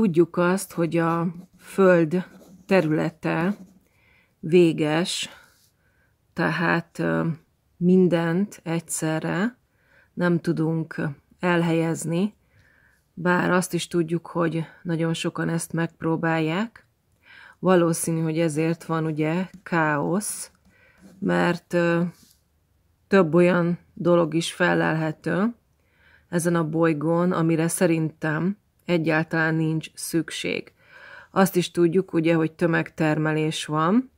tudjuk azt, hogy a Föld területe véges, tehát mindent egyszerre nem tudunk elhelyezni, bár azt is tudjuk, hogy nagyon sokan ezt megpróbálják. Valószínű, hogy ezért van ugye káosz, mert több olyan dolog is felelhető ezen a bolygón, amire szerintem egyáltalán nincs szükség. Azt is tudjuk ugye, hogy tömegtermelés van,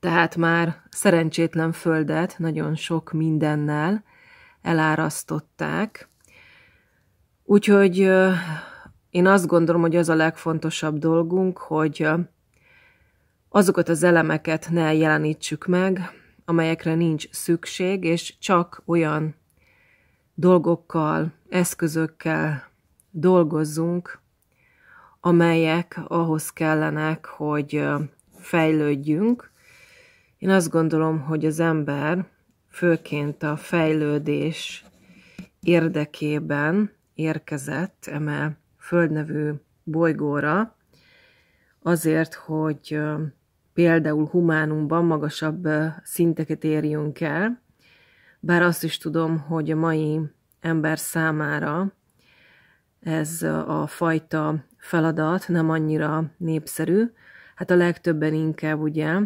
tehát már szerencsétlen földet nagyon sok mindennel elárasztották. Úgyhogy én azt gondolom, hogy az a legfontosabb dolgunk, hogy azokat az elemeket ne jelenítsük meg, amelyekre nincs szükség, és csak olyan dolgokkal, eszközökkel dolgozzunk, amelyek ahhoz kellenek, hogy fejlődjünk. Én azt gondolom, hogy az ember főként a fejlődés érdekében érkezett eme földnevű bolygóra, azért, hogy például humánumban magasabb szinteket érjünk el, bár azt is tudom, hogy a mai ember számára ez a fajta feladat nem annyira népszerű. Hát a legtöbben inkább ugye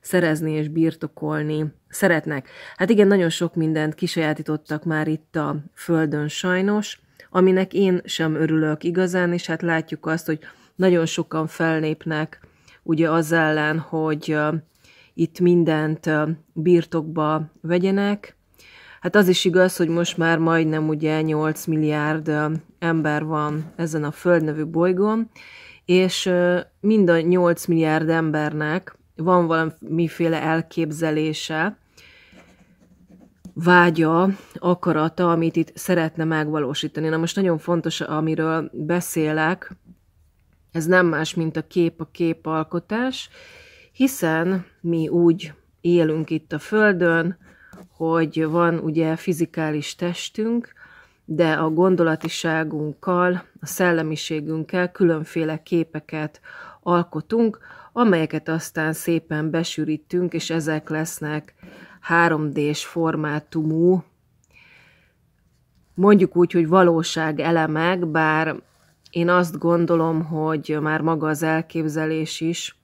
szerezni és birtokolni szeretnek. Hát igen, nagyon sok mindent kisajátítottak már itt a földön sajnos, aminek én sem örülök igazán, és hát látjuk azt, hogy nagyon sokan felnépnek, ugye az ellen, hogy itt mindent birtokba vegyenek, Hát az is igaz, hogy most már majdnem ugye 8 milliárd ember van ezen a nevű bolygón, és mind a 8 milliárd embernek van valamiféle elképzelése, vágya, akarata, amit itt szeretne megvalósítani. Na most nagyon fontos, amiről beszélek, ez nem más, mint a kép, a képalkotás, hiszen mi úgy élünk itt a Földön, hogy van ugye fizikális testünk, de a gondolatiságunkkal, a szellemiségünkkel különféle képeket alkotunk, amelyeket aztán szépen besűrítünk, és ezek lesznek 3D-s formátumú, mondjuk úgy, hogy valóság elemek, bár én azt gondolom, hogy már maga az elképzelés is,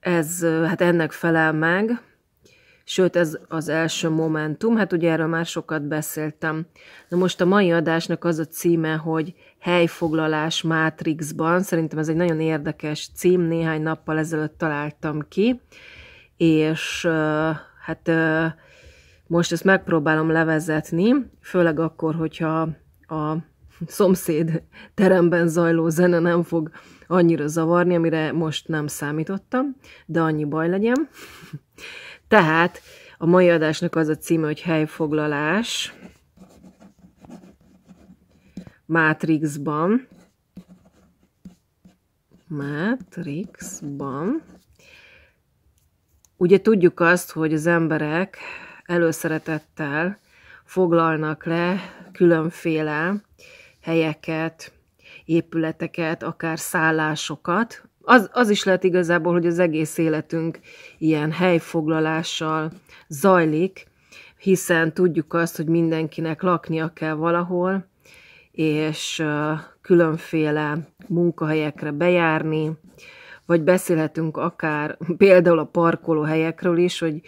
ez hát ennek felel meg, Sőt, ez az első momentum, hát ugye erről már sokat beszéltem. Na most a mai adásnak az a címe, hogy helyfoglalás mátrixban". Szerintem ez egy nagyon érdekes cím, néhány nappal ezelőtt találtam ki, és hát most ezt megpróbálom levezetni, főleg akkor, hogyha a szomszéd teremben zajló zene nem fog annyira zavarni, amire most nem számítottam, de annyi baj legyen. Tehát a mai adásnak az a címe, hogy helyfoglalás Matrixban. Matrixban. Ugye tudjuk azt, hogy az emberek előszeretettel foglalnak le különféle helyeket, épületeket, akár szállásokat, az, az is lehet igazából, hogy az egész életünk ilyen helyfoglalással zajlik, hiszen tudjuk azt, hogy mindenkinek laknia kell valahol, és különféle munkahelyekre bejárni, vagy beszélhetünk akár például a parkolóhelyekről is, hogy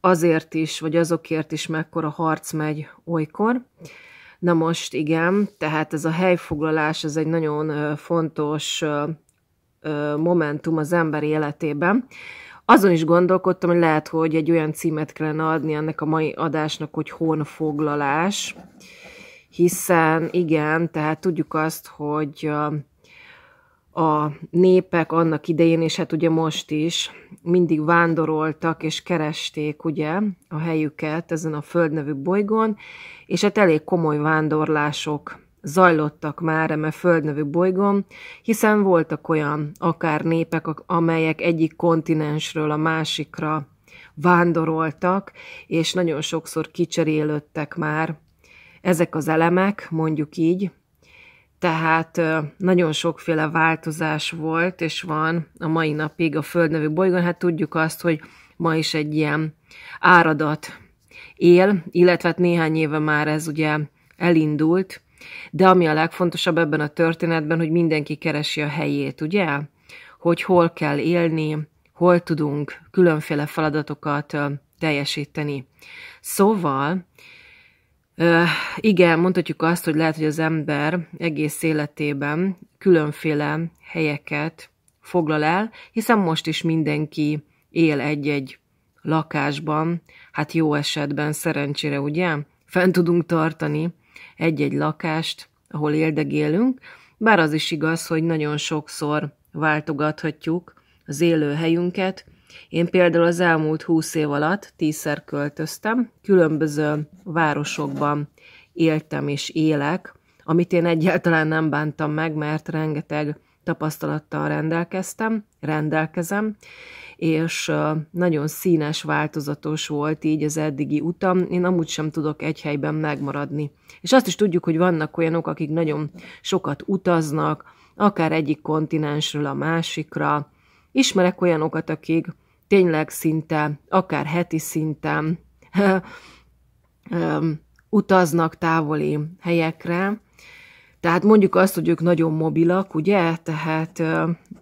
azért is, vagy azokért is mekkora harc megy olykor. Na most igen, tehát ez a helyfoglalás, ez egy nagyon fontos momentum az ember életében. Azon is gondolkodtam, hogy lehet, hogy egy olyan címet kellene adni ennek a mai adásnak, hogy honfoglalás, hiszen igen, tehát tudjuk azt, hogy a népek annak idején, és hát ugye most is mindig vándoroltak és keresték ugye a helyüket ezen a földnevű bolygón, és hát elég komoly vándorlások zajlottak már eme földnevű bolygón, hiszen voltak olyan, akár népek, amelyek egyik kontinensről a másikra vándoroltak, és nagyon sokszor kicserélődtek már ezek az elemek, mondjuk így, tehát nagyon sokféle változás volt, és van a mai napig a Föld bolygón. Hát tudjuk azt, hogy ma is egy ilyen áradat él, illetve hát néhány éve már ez ugye elindult, de ami a legfontosabb ebben a történetben, hogy mindenki keresi a helyét, ugye? Hogy hol kell élni, hol tudunk különféle feladatokat teljesíteni. Szóval, igen, mondhatjuk azt, hogy lehet, hogy az ember egész életében különféle helyeket foglal el, hiszen most is mindenki él egy-egy lakásban, hát jó esetben, szerencsére, ugye? Fent tudunk tartani egy-egy lakást, ahol éldegélünk, bár az is igaz, hogy nagyon sokszor váltogathatjuk az élőhelyünket. Én például az elmúlt húsz év alatt tízszer költöztem, különböző városokban éltem és élek, amit én egyáltalán nem bántam meg, mert rengeteg tapasztalattal rendelkeztem, rendelkezem, és nagyon színes, változatos volt így az eddigi utam. Én amúgy sem tudok egy helyben megmaradni. És azt is tudjuk, hogy vannak olyanok, akik nagyon sokat utaznak, akár egyik kontinensről a másikra. Ismerek olyanokat, akik tényleg szinte, akár heti szinten utaznak távoli helyekre, tehát mondjuk azt, hogy ők nagyon mobilak, ugye? Tehát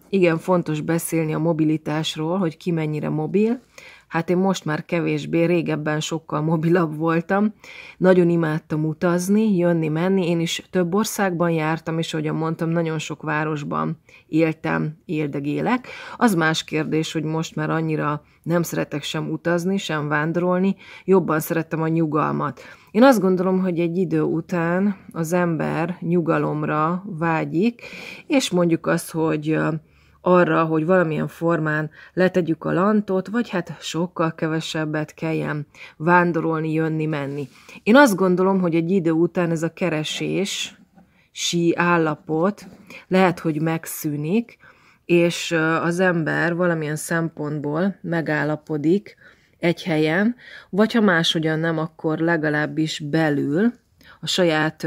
igen, fontos beszélni a mobilitásról, hogy ki mennyire mobil. Hát én most már kevésbé, régebben sokkal mobilabb voltam. Nagyon imádtam utazni, jönni, menni. Én is több országban jártam, és ahogyan mondtam, nagyon sok városban éltem, éldegélek. Az más kérdés, hogy most már annyira nem szeretek sem utazni, sem vándorolni, jobban szerettem a nyugalmat. Én azt gondolom, hogy egy idő után az ember nyugalomra vágyik, és mondjuk azt, hogy arra, hogy valamilyen formán letegyük a lantot, vagy hát sokkal kevesebbet kelljen vándorolni, jönni, menni. Én azt gondolom, hogy egy idő után ez a keresés, sí állapot lehet, hogy megszűnik, és az ember valamilyen szempontból megállapodik egy helyen, vagy ha máshogyan nem, akkor legalábbis belül, a saját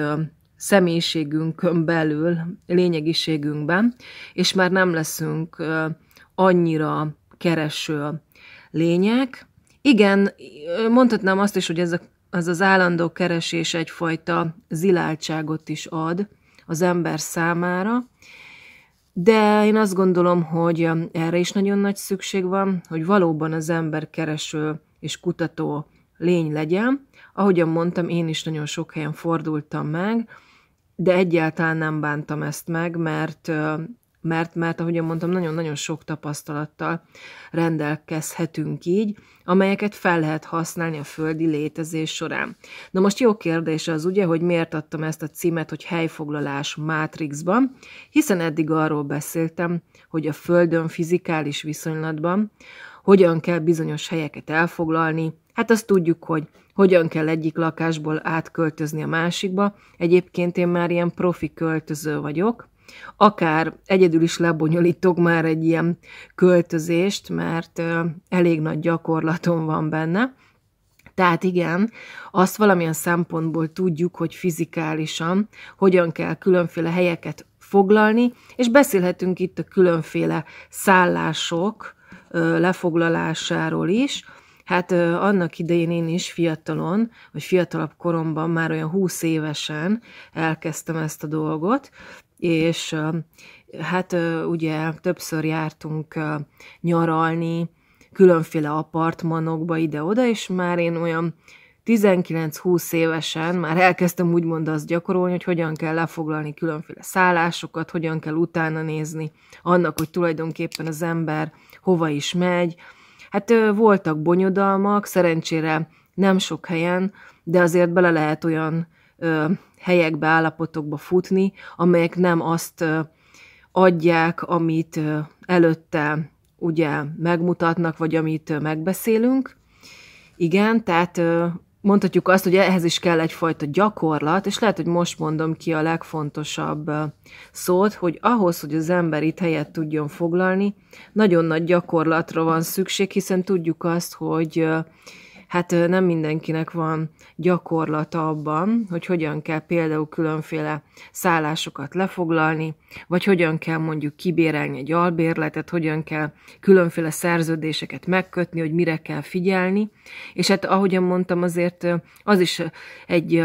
személyiségünkön belül, lényegiségünkben, és már nem leszünk annyira kereső lények. Igen, mondhatnám azt is, hogy ez a, az az állandó keresés egyfajta ziláltságot is ad az ember számára, de én azt gondolom, hogy um, erre is nagyon nagy szükség van, hogy valóban az ember kereső és kutató lény legyen. Ahogyan mondtam, én is nagyon sok helyen fordultam meg, de egyáltalán nem bántam ezt meg, mert um, mert, mert ahogy mondtam, nagyon-nagyon sok tapasztalattal rendelkezhetünk így, amelyeket fel lehet használni a földi létezés során. Na most jó kérdés az ugye, hogy miért adtam ezt a címet, hogy helyfoglalás mátrixban, hiszen eddig arról beszéltem, hogy a Földön fizikális viszonylatban hogyan kell bizonyos helyeket elfoglalni, hát azt tudjuk, hogy hogyan kell egyik lakásból átköltözni a másikba. Egyébként én már ilyen profi költöző vagyok, Akár egyedül is lebonyolítok már egy ilyen költözést, mert elég nagy gyakorlatom van benne. Tehát igen, azt valamilyen szempontból tudjuk, hogy fizikálisan hogyan kell különféle helyeket foglalni, és beszélhetünk itt a különféle szállások lefoglalásáról is. Hát annak idején én is fiatalon, vagy fiatalabb koromban, már olyan 20 évesen elkezdtem ezt a dolgot, és hát ugye többször jártunk nyaralni, különféle apartmanokba ide-oda, és már én olyan 19-20 évesen már elkezdtem úgymond azt gyakorolni, hogy hogyan kell lefoglalni különféle szállásokat, hogyan kell utána nézni annak, hogy tulajdonképpen az ember hova is megy. Hát voltak bonyodalmak, szerencsére nem sok helyen, de azért bele lehet olyan helyekbe, állapotokba futni, amelyek nem azt adják, amit előtte ugye megmutatnak, vagy amit megbeszélünk. Igen, tehát mondhatjuk azt, hogy ehhez is kell egyfajta gyakorlat, és lehet, hogy most mondom ki a legfontosabb szót, hogy ahhoz, hogy az ember itt helyet tudjon foglalni, nagyon nagy gyakorlatra van szükség, hiszen tudjuk azt, hogy hát nem mindenkinek van gyakorlata abban, hogy hogyan kell például különféle szállásokat lefoglalni, vagy hogyan kell mondjuk kibérelni egy albérletet, hogyan kell különféle szerződéseket megkötni, hogy mire kell figyelni. És hát ahogyan mondtam, azért az is egy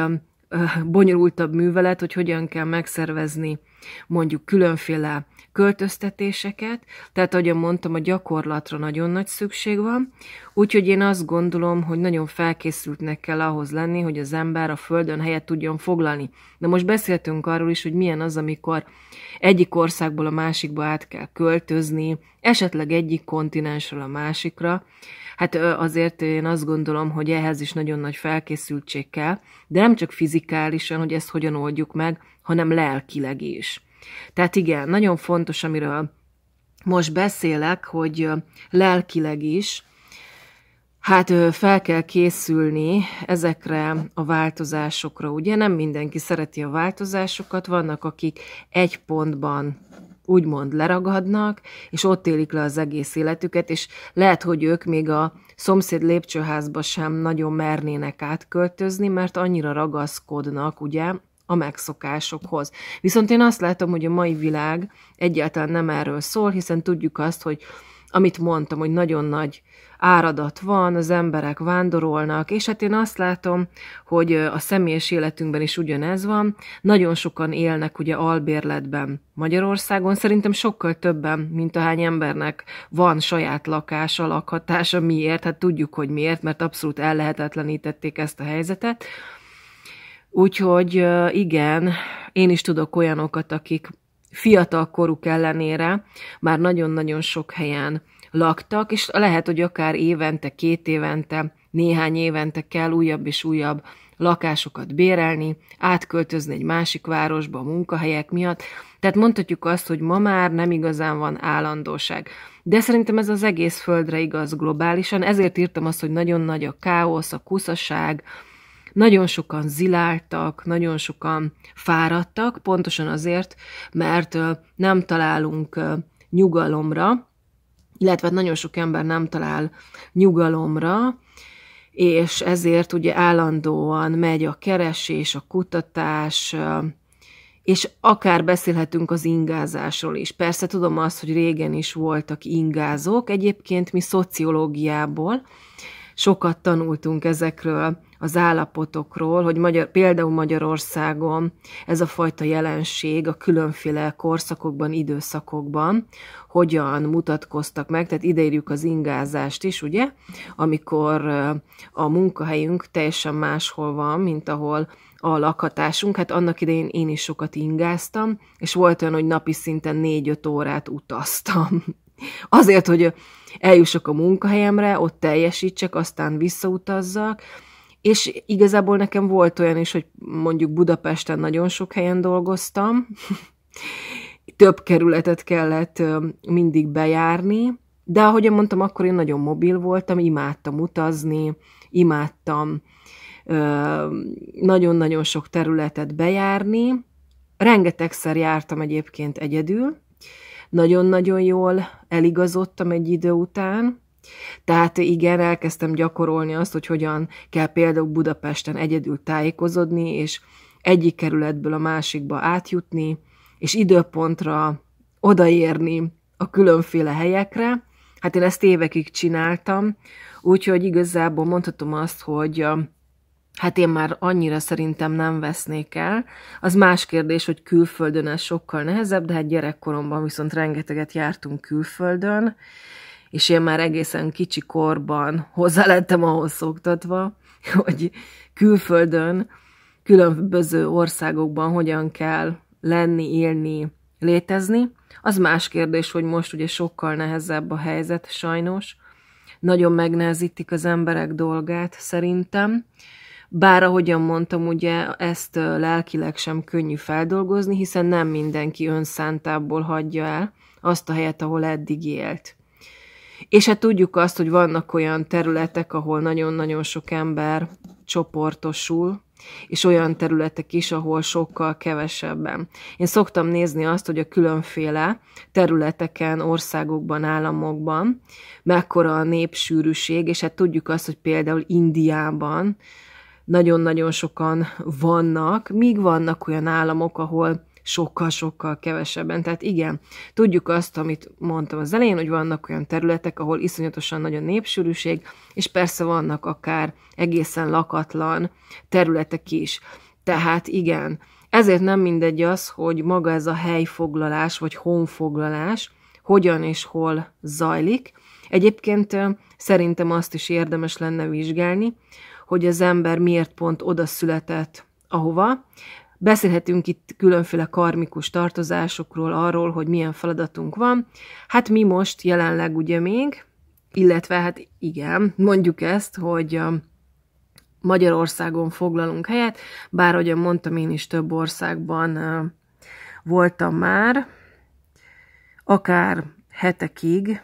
bonyolultabb művelet, hogy hogyan kell megszervezni mondjuk különféle költöztetéseket, tehát ahogy mondtam, a gyakorlatra nagyon nagy szükség van, úgyhogy én azt gondolom, hogy nagyon felkészültnek kell ahhoz lenni, hogy az ember a földön helyet tudjon foglalni. De most beszéltünk arról is, hogy milyen az, amikor egyik országból a másikba át kell költözni, esetleg egyik kontinensről a másikra. Hát azért én azt gondolom, hogy ehhez is nagyon nagy felkészültség kell, de nem csak fizikálisan, hogy ezt hogyan oldjuk meg, hanem lelkileg is. Tehát igen, nagyon fontos, amiről most beszélek, hogy lelkileg is, Hát fel kell készülni ezekre a változásokra, ugye? Nem mindenki szereti a változásokat, vannak, akik egy pontban úgymond leragadnak, és ott élik le az egész életüket, és lehet, hogy ők még a szomszéd lépcsőházba sem nagyon mernének átköltözni, mert annyira ragaszkodnak, ugye, a megszokásokhoz. Viszont én azt látom, hogy a mai világ egyáltalán nem erről szól, hiszen tudjuk azt, hogy amit mondtam, hogy nagyon nagy áradat van, az emberek vándorolnak, és hát én azt látom, hogy a személyes életünkben is ugyanez van. Nagyon sokan élnek ugye albérletben Magyarországon, szerintem sokkal többen, mint ahány embernek van saját lakása, lakhatása. Miért? Hát tudjuk, hogy miért, mert abszolút ellehetetlenítették ezt a helyzetet. Úgyhogy igen, én is tudok olyanokat, akik fiatal koruk ellenére már nagyon-nagyon sok helyen laktak, és lehet, hogy akár évente, két évente, néhány évente kell újabb és újabb lakásokat bérelni, átköltözni egy másik városba a munkahelyek miatt. Tehát mondhatjuk azt, hogy ma már nem igazán van állandóság. De szerintem ez az egész földre igaz globálisan, ezért írtam azt, hogy nagyon nagy a káosz, a kuszaság, nagyon sokan ziláltak, nagyon sokan fáradtak, pontosan azért, mert nem találunk nyugalomra, illetve hát nagyon sok ember nem talál nyugalomra, és ezért ugye állandóan megy a keresés, a kutatás, és akár beszélhetünk az ingázásról is. Persze tudom azt, hogy régen is voltak ingázók, egyébként mi szociológiából sokat tanultunk ezekről az állapotokról, hogy magyar, például Magyarországon ez a fajta jelenség a különféle korszakokban, időszakokban hogyan mutatkoztak meg, tehát ideírjuk az ingázást is, ugye, amikor a munkahelyünk teljesen máshol van, mint ahol a lakhatásunk. Hát annak idején én is sokat ingáztam, és volt olyan, hogy napi szinten 4 öt órát utaztam. Azért, hogy eljussak a munkahelyemre, ott teljesítsek, aztán visszautazzak, és igazából nekem volt olyan is, hogy mondjuk Budapesten nagyon sok helyen dolgoztam, több kerületet kellett mindig bejárni, de ahogy mondtam, akkor én nagyon mobil voltam, imádtam utazni, imádtam nagyon-nagyon sok területet bejárni. Rengetegszer jártam egyébként egyedül, nagyon-nagyon jól eligazodtam egy idő után, tehát igen, elkezdtem gyakorolni azt, hogy hogyan kell például Budapesten egyedül tájékozódni, és egyik kerületből a másikba átjutni, és időpontra odaérni a különféle helyekre. Hát én ezt évekig csináltam, úgyhogy igazából mondhatom azt, hogy hát én már annyira szerintem nem vesznék el. Az más kérdés, hogy külföldön ez sokkal nehezebb, de hát gyerekkoromban viszont rengeteget jártunk külföldön, és én már egészen kicsi korban hozzá lettem ahhoz szoktatva, hogy külföldön, különböző országokban hogyan kell lenni, élni, létezni. Az más kérdés, hogy most ugye sokkal nehezebb a helyzet, sajnos. Nagyon megnehezítik az emberek dolgát, szerintem. Bár ahogyan mondtam, ugye ezt lelkileg sem könnyű feldolgozni, hiszen nem mindenki önszántából hagyja el azt a helyet, ahol eddig élt. És hát tudjuk azt, hogy vannak olyan területek, ahol nagyon-nagyon sok ember csoportosul, és olyan területek is, ahol sokkal kevesebben. Én szoktam nézni azt, hogy a különféle területeken, országokban, államokban mekkora a népsűrűség, és hát tudjuk azt, hogy például Indiában nagyon-nagyon sokan vannak, míg vannak olyan államok, ahol sokkal-sokkal kevesebben. Tehát igen, tudjuk azt, amit mondtam az elején, hogy vannak olyan területek, ahol iszonyatosan nagy a népsűrűség, és persze vannak akár egészen lakatlan területek is. Tehát igen, ezért nem mindegy az, hogy maga ez a helyfoglalás, vagy honfoglalás, hogyan és hol zajlik. Egyébként szerintem azt is érdemes lenne vizsgálni, hogy az ember miért pont oda született, ahova, Beszélhetünk itt különféle karmikus tartozásokról, arról, hogy milyen feladatunk van. Hát mi most jelenleg ugye még, illetve hát igen, mondjuk ezt, hogy um, Magyarországon foglalunk helyet, bár ahogyan mondtam, én is több országban uh, voltam már, akár hetekig,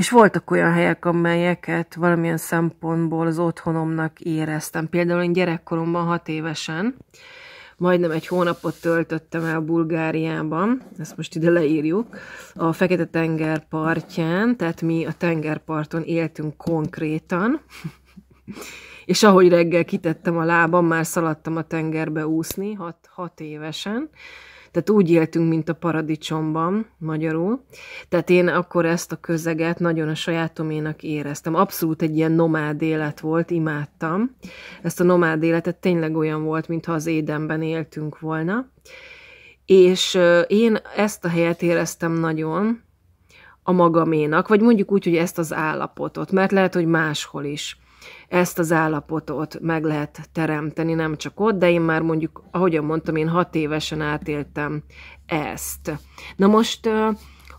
és voltak olyan helyek, amelyeket valamilyen szempontból az otthonomnak éreztem. Például én gyerekkoromban hat évesen majdnem egy hónapot töltöttem el Bulgáriában, ezt most ide leírjuk, a Fekete-tenger partján, tehát mi a tengerparton éltünk konkrétan, és ahogy reggel kitettem a lábam, már szaladtam a tengerbe úszni, hat, hat évesen, tehát úgy éltünk, mint a paradicsomban, magyarul. Tehát én akkor ezt a közeget nagyon a sajátoménak éreztem. Abszolút egy ilyen nomád élet volt, imádtam. Ezt a nomád életet tényleg olyan volt, mintha az édenben éltünk volna. És én ezt a helyet éreztem nagyon, a magaménak, vagy mondjuk úgy, hogy ezt az állapotot, mert lehet, hogy máshol is ezt az állapotot meg lehet teremteni, nem csak ott, de én már mondjuk, ahogyan mondtam, én hat évesen átéltem ezt. Na most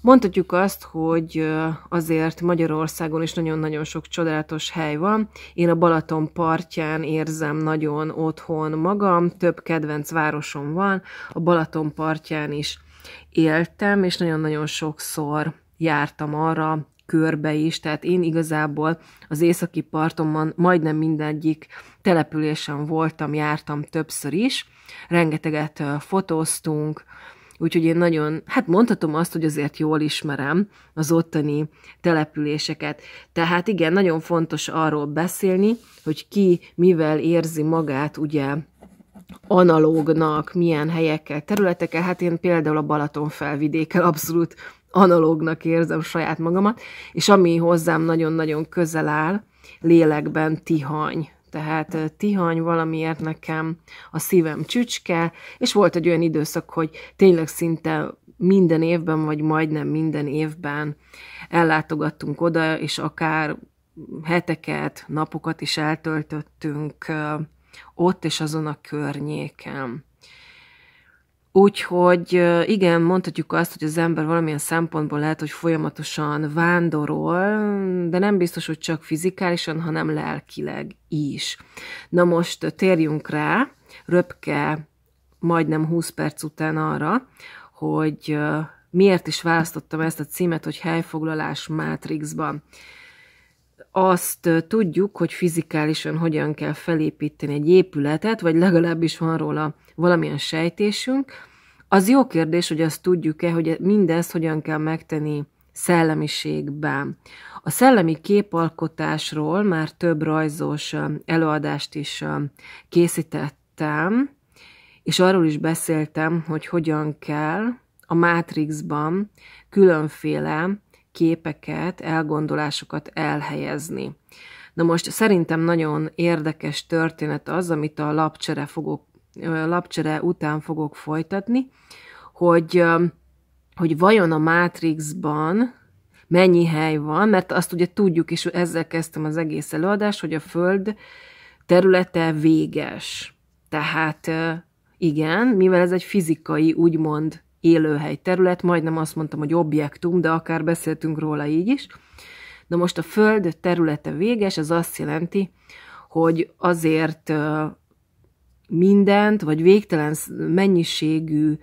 mondhatjuk azt, hogy azért Magyarországon is nagyon-nagyon sok csodálatos hely van. Én a Balaton partján érzem nagyon otthon magam, több kedvenc városom van, a Balaton partján is éltem, és nagyon-nagyon sokszor jártam arra, körbe is, tehát én igazából az északi partomon majdnem mindegyik településen voltam, jártam többször is, rengeteget fotóztunk, Úgyhogy én nagyon, hát mondhatom azt, hogy azért jól ismerem az ottani településeket. Tehát igen, nagyon fontos arról beszélni, hogy ki mivel érzi magát, ugye, analógnak, milyen helyekkel, területekkel. Hát én például a Balaton felvidékkel abszolút analógnak érzem saját magamat, és ami hozzám nagyon-nagyon közel áll, lélekben Tihany. Tehát Tihany valamiért nekem a szívem csücske, és volt egy olyan időszak, hogy tényleg szinte minden évben, vagy majdnem minden évben ellátogattunk oda, és akár heteket, napokat is eltöltöttünk ott és azon a környéken. Úgyhogy igen, mondhatjuk azt, hogy az ember valamilyen szempontból lehet, hogy folyamatosan vándorol, de nem biztos, hogy csak fizikálisan, hanem lelkileg is. Na most térjünk rá, röpke majdnem 20 perc után arra, hogy miért is választottam ezt a címet, hogy helyfoglalás Mátrixban azt tudjuk, hogy fizikálisan hogyan kell felépíteni egy épületet, vagy legalábbis van róla valamilyen sejtésünk. Az jó kérdés, hogy azt tudjuk-e, hogy mindezt hogyan kell megtenni szellemiségben. A szellemi képalkotásról már több rajzos előadást is készítettem, és arról is beszéltem, hogy hogyan kell a Matrixban különféle képeket, elgondolásokat elhelyezni. Na most szerintem nagyon érdekes történet az, amit a lapcsere, fogok, lapcsere után fogok folytatni, hogy, hogy vajon a Matrixban mennyi hely van, mert azt ugye tudjuk, és ezzel kezdtem az egész előadást, hogy a Föld területe véges. Tehát igen, mivel ez egy fizikai, úgymond élőhely terület, majdnem azt mondtam, hogy objektum, de akár beszéltünk róla így is. Na most a Föld területe véges, ez azt jelenti, hogy azért mindent, vagy végtelen mennyiségű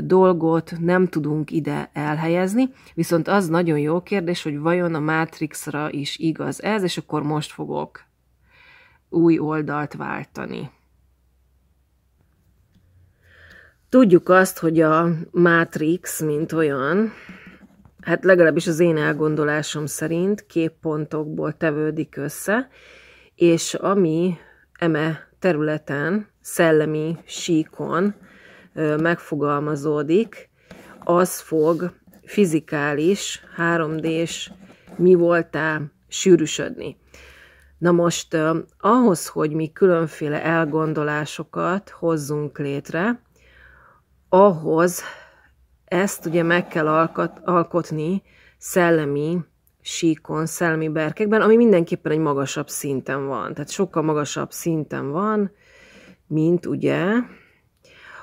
dolgot nem tudunk ide elhelyezni, viszont az nagyon jó kérdés, hogy vajon a Matrixra is igaz ez, és akkor most fogok új oldalt váltani. Tudjuk azt, hogy a Matrix, mint olyan, hát legalábbis az én elgondolásom szerint képpontokból tevődik össze, és ami eme területen, szellemi síkon megfogalmazódik, az fog fizikális, 3D-s mi voltá? sűrűsödni. Na most ahhoz, hogy mi különféle elgondolásokat hozzunk létre, ahhoz ezt ugye meg kell alkat, alkotni szellemi síkon, szellemi berkekben, ami mindenképpen egy magasabb szinten van. Tehát sokkal magasabb szinten van, mint ugye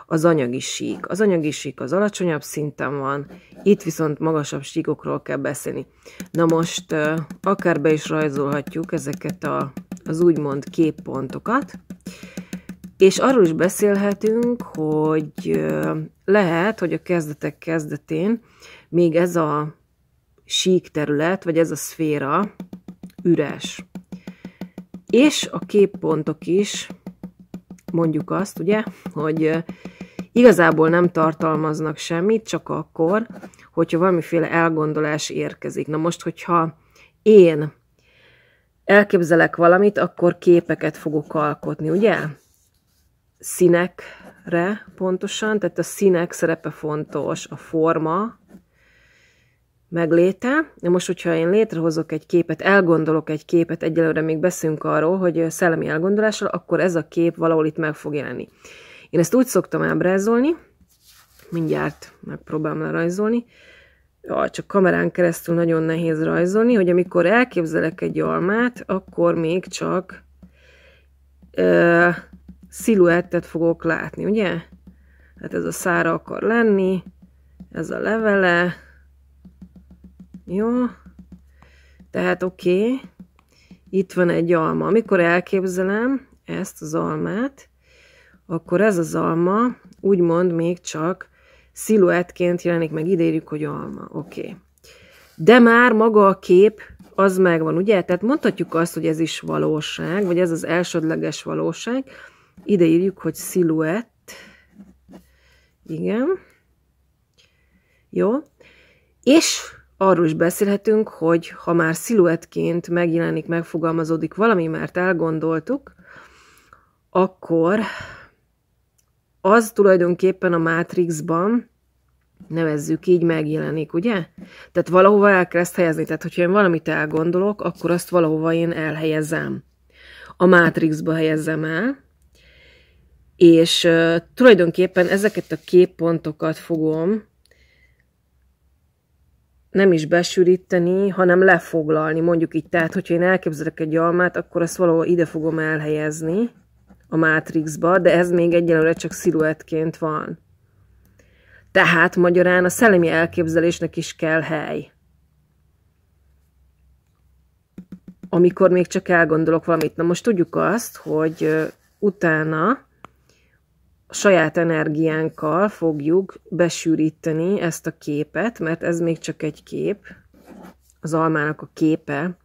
az anyagi sík. Az anyagi sík az alacsonyabb szinten van, itt viszont magasabb síkokról kell beszélni. Na most akár be is rajzolhatjuk ezeket a, az úgymond képpontokat, és arról is beszélhetünk, hogy lehet, hogy a kezdetek kezdetén még ez a sík terület, vagy ez a szféra üres. És a képpontok is, mondjuk azt, ugye, hogy igazából nem tartalmaznak semmit, csak akkor, hogyha valamiféle elgondolás érkezik. Na most, hogyha én elképzelek valamit, akkor képeket fogok alkotni, ugye? színekre pontosan, tehát a színek szerepe fontos, a forma megléte. Most, hogyha én létrehozok egy képet, elgondolok egy képet, egyelőre még beszélünk arról, hogy szellemi elgondolással, akkor ez a kép valahol itt meg fog jelenni. Én ezt úgy szoktam ábrázolni, mindjárt megpróbálom lerajzolni, ja, csak kamerán keresztül nagyon nehéz rajzolni, hogy amikor elképzelek egy almát, akkor még csak euh, sziluettet fogok látni, ugye? Hát ez a szára akar lenni, ez a levele, jó? Tehát oké, okay. itt van egy alma. Amikor elképzelem ezt az almát, akkor ez az alma úgymond még csak sziluettként jelenik meg, idérjük, hogy alma, oké. Okay. De már maga a kép az megvan, ugye? Tehát mondhatjuk azt, hogy ez is valóság, vagy ez az elsődleges valóság, ide írjuk, hogy sziluett. Igen. Jó. És arról is beszélhetünk, hogy ha már sziluettként megjelenik, megfogalmazódik valami, mert elgondoltuk, akkor az tulajdonképpen a Matrixban, nevezzük így, megjelenik, ugye? Tehát valahova el kell ezt helyezni. Tehát, hogyha én valamit elgondolok, akkor azt valahova én elhelyezem. A Matrixba helyezem el, és uh, tulajdonképpen ezeket a képpontokat fogom nem is besűríteni, hanem lefoglalni, mondjuk így. Tehát, hogyha én elképzelek egy almát, akkor azt valahol ide fogom elhelyezni a mátrixba, de ez még egyelőre csak sziluettként van. Tehát magyarán a szellemi elképzelésnek is kell hely. Amikor még csak elgondolok valamit. Na most tudjuk azt, hogy utána saját energiánkkal fogjuk besűríteni ezt a képet, mert ez még csak egy kép, az almának a képe,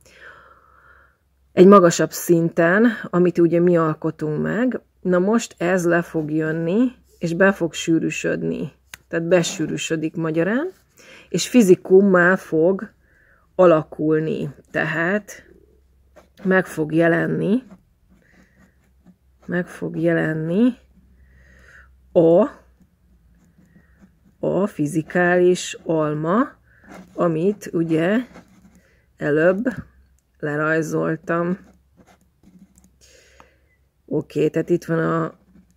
egy magasabb szinten, amit ugye mi alkotunk meg, na most ez le fog jönni, és be fog sűrűsödni. Tehát besűrűsödik magyarán, és fizikummá fog alakulni. Tehát meg fog jelenni, meg fog jelenni a, a fizikális alma, amit ugye előbb lerajzoltam. Oké, okay, tehát itt van a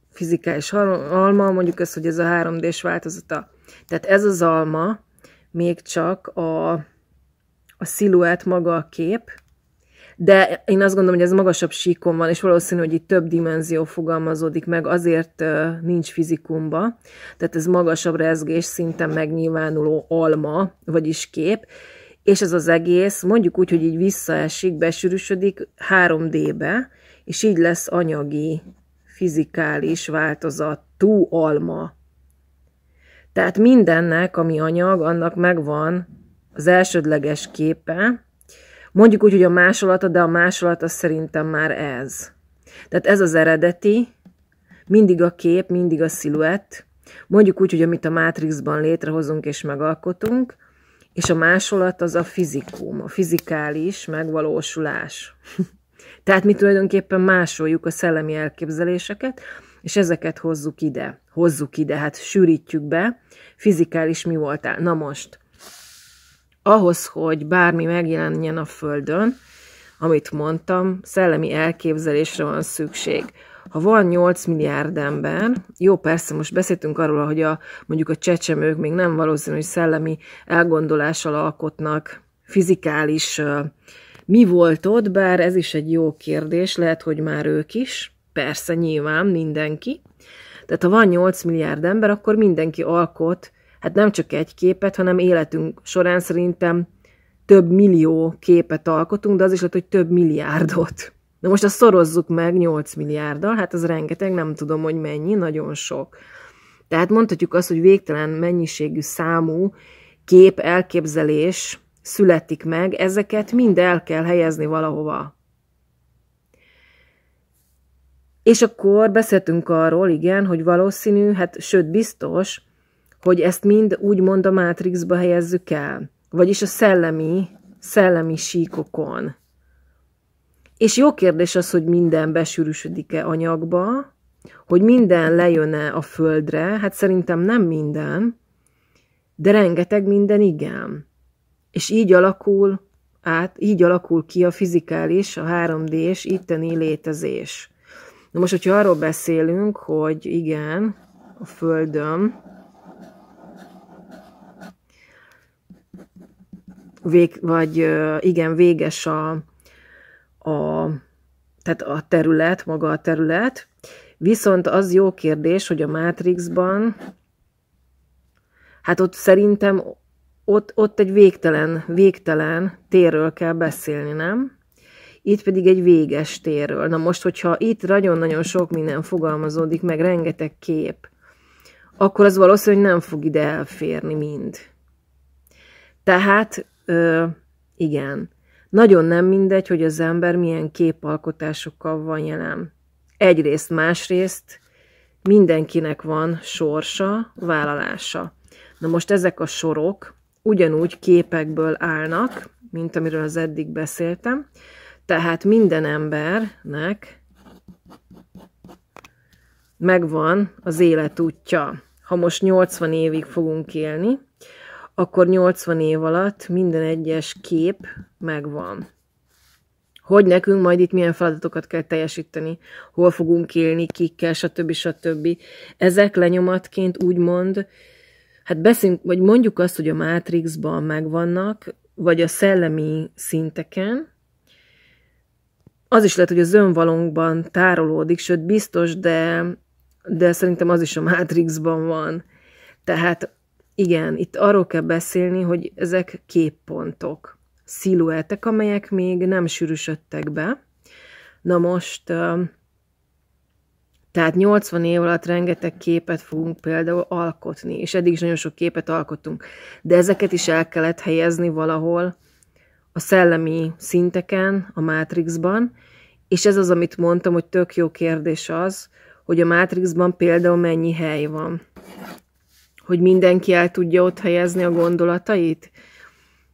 fizikális alma, mondjuk ez, hogy ez a 3D-s változata. Tehát ez az alma még csak a, a sziluett maga a kép, de én azt gondolom, hogy ez magasabb síkon van, és valószínű, hogy itt több dimenzió fogalmazódik meg, azért nincs fizikumba, tehát ez magasabb rezgés szinten megnyilvánuló alma, vagyis kép, és ez az egész mondjuk úgy, hogy így visszaesik, besűrűsödik 3D-be, és így lesz anyagi, fizikális tú alma. Tehát mindennek, ami anyag, annak megvan az elsődleges képe, Mondjuk úgy, hogy a másolata, de a másolata szerintem már ez. Tehát ez az eredeti, mindig a kép, mindig a sziluett, mondjuk úgy, hogy amit a Matrixban létrehozunk és megalkotunk, és a másolat az a fizikum, a fizikális megvalósulás. Tehát mi tulajdonképpen másoljuk a szellemi elképzeléseket, és ezeket hozzuk ide, hozzuk ide, hát sűrítjük be, fizikális mi voltál. Na most, ahhoz, hogy bármi megjelenjen a Földön, amit mondtam, szellemi elképzelésre van szükség. Ha van 8 milliárd ember, jó persze, most beszéltünk arról, hogy a, mondjuk a csecsemők még nem valószínű, hogy szellemi elgondolással alkotnak fizikális uh, mi volt ott, bár ez is egy jó kérdés, lehet, hogy már ők is, persze nyilván mindenki. Tehát ha van 8 milliárd ember, akkor mindenki alkot hát nem csak egy képet, hanem életünk során szerintem több millió képet alkotunk, de az is lehet, hogy több milliárdot. Na most azt szorozzuk meg 8 milliárddal, hát az rengeteg, nem tudom, hogy mennyi, nagyon sok. Tehát mondhatjuk azt, hogy végtelen mennyiségű számú kép, elképzelés születik meg, ezeket mind el kell helyezni valahova. És akkor beszéltünk arról, igen, hogy valószínű, hát sőt biztos, hogy ezt mind úgymond a mátrixba helyezzük el, vagyis a szellemi, szellemi síkokon. És jó kérdés az, hogy minden besűrűsödik-e anyagba, hogy minden lejön-e a földre, hát szerintem nem minden, de rengeteg minden igen. És így alakul át, így alakul ki a fizikális, a 3D-s itteni létezés. Na most, hogyha arról beszélünk, hogy igen, a Földön vég, vagy igen, véges a, a, tehát a terület, maga a terület. Viszont az jó kérdés, hogy a Matrixban, hát ott szerintem ott, ott egy végtelen, végtelen térről kell beszélni, nem? Itt pedig egy véges térről. Na most, hogyha itt nagyon-nagyon sok minden fogalmazódik, meg rengeteg kép, akkor az valószínű, hogy nem fog ide elférni mind. Tehát Ö, igen. Nagyon nem mindegy, hogy az ember milyen képalkotásokkal van jelen. Egyrészt, másrészt mindenkinek van sorsa, vállalása. Na most ezek a sorok ugyanúgy képekből állnak, mint amiről az eddig beszéltem, tehát minden embernek megvan az életútja. Ha most 80 évig fogunk élni, akkor 80 év alatt minden egyes kép megvan. Hogy nekünk majd itt milyen feladatokat kell teljesíteni, hol fogunk élni, kikkel, stb. stb. Ezek lenyomatként úgymond, hát beszélünk, vagy mondjuk azt, hogy a Matrixban megvannak, vagy a szellemi szinteken, az is lehet, hogy az önvalónkban tárolódik, sőt biztos, de, de szerintem az is a Matrixban van. Tehát igen, itt arról kell beszélni, hogy ezek képpontok, sziluettek, amelyek még nem sűrűsödtek be. Na most, tehát 80 év alatt rengeteg képet fogunk például alkotni, és eddig is nagyon sok képet alkottunk, de ezeket is el kellett helyezni valahol a szellemi szinteken, a mátrixban, és ez az, amit mondtam, hogy tök jó kérdés az, hogy a mátrixban például mennyi hely van hogy mindenki el tudja ott helyezni a gondolatait,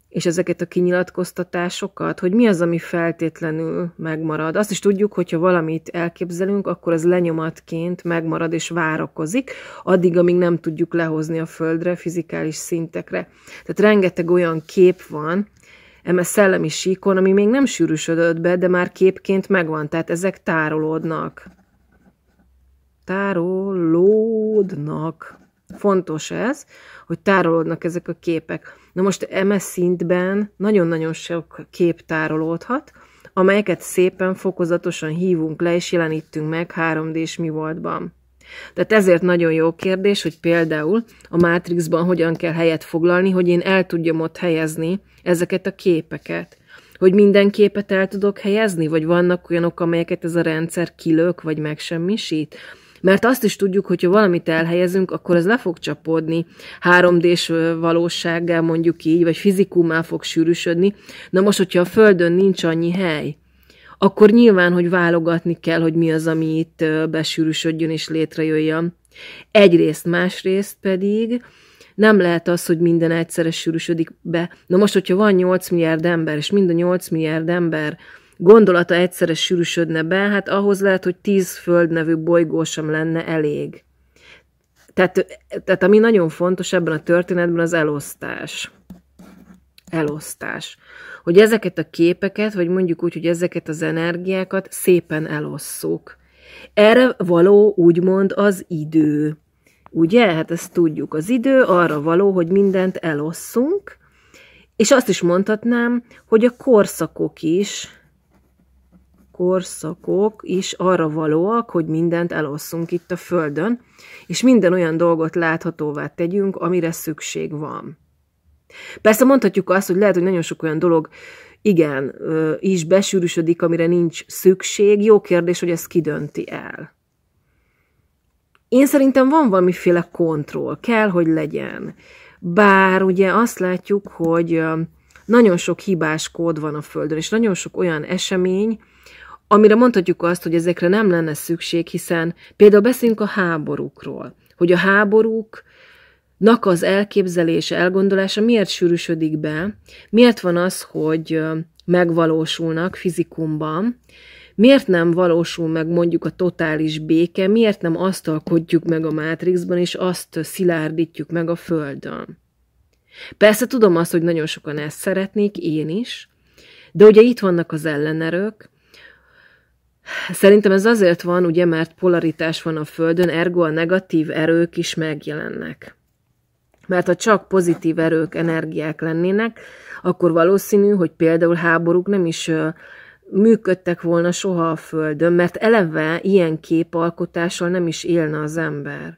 és ezeket a kinyilatkoztatásokat, hogy mi az, ami feltétlenül megmarad. Azt is tudjuk, hogyha valamit elképzelünk, akkor az lenyomatként megmarad és várakozik, addig, amíg nem tudjuk lehozni a földre, fizikális szintekre. Tehát rengeteg olyan kép van, eme szellemi síkon, ami még nem sűrűsödött be, de már képként megvan, tehát ezek tárolódnak. Tárolódnak fontos ez, hogy tárolódnak ezek a képek. Na most eme szintben nagyon-nagyon sok kép tárolódhat, amelyeket szépen fokozatosan hívunk le és jelenítünk meg 3D-s mi voltban. Tehát ezért nagyon jó kérdés, hogy például a Matrixban hogyan kell helyet foglalni, hogy én el tudjam ott helyezni ezeket a képeket. Hogy minden képet el tudok helyezni, vagy vannak olyanok, amelyeket ez a rendszer kilök, vagy megsemmisít mert azt is tudjuk, hogy ha valamit elhelyezünk, akkor ez le fog csapódni 3D-s valósággal, mondjuk így, vagy fizikummal fog sűrűsödni. Na most, hogyha a Földön nincs annyi hely, akkor nyilván, hogy válogatni kell, hogy mi az, ami itt besűrűsödjön és létrejöjjön. Egyrészt, másrészt pedig nem lehet az, hogy minden egyszerre sűrűsödik be. Na most, hogyha van 8 milliárd ember, és mind a 8 milliárd ember gondolata egyszerre sűrűsödne be, hát ahhoz lehet, hogy tíz föld nevű bolygó sem lenne elég. Tehát, tehát ami nagyon fontos ebben a történetben, az elosztás. Elosztás. Hogy ezeket a képeket, vagy mondjuk úgy, hogy ezeket az energiákat szépen elosszuk. Erre való úgymond az idő. Ugye? Hát ezt tudjuk. Az idő arra való, hogy mindent elosszunk, és azt is mondhatnám, hogy a korszakok is korszakok is arra valóak, hogy mindent elosszunk itt a Földön, és minden olyan dolgot láthatóvá tegyünk, amire szükség van. Persze mondhatjuk azt, hogy lehet, hogy nagyon sok olyan dolog igen, is besűrűsödik, amire nincs szükség. Jó kérdés, hogy ez kidönti el. Én szerintem van valamiféle kontroll, kell, hogy legyen. Bár ugye azt látjuk, hogy nagyon sok hibás kód van a Földön, és nagyon sok olyan esemény, Amire mondhatjuk azt, hogy ezekre nem lenne szükség, hiszen például beszélünk a háborúkról, hogy a háborúk nak az elképzelése, elgondolása miért sűrűsödik be, miért van az, hogy megvalósulnak fizikumban, miért nem valósul meg mondjuk a totális béke, miért nem azt alkotjuk meg a Mátrixban, és azt szilárdítjuk meg a Földön. Persze tudom azt, hogy nagyon sokan ezt szeretnék, én is, de ugye itt vannak az ellenerők, Szerintem ez azért van, ugye, mert polaritás van a Földön, ergo a negatív erők is megjelennek. Mert ha csak pozitív erők, energiák lennének, akkor valószínű, hogy például háborúk nem is működtek volna soha a Földön, mert eleve ilyen képalkotással nem is élne az ember.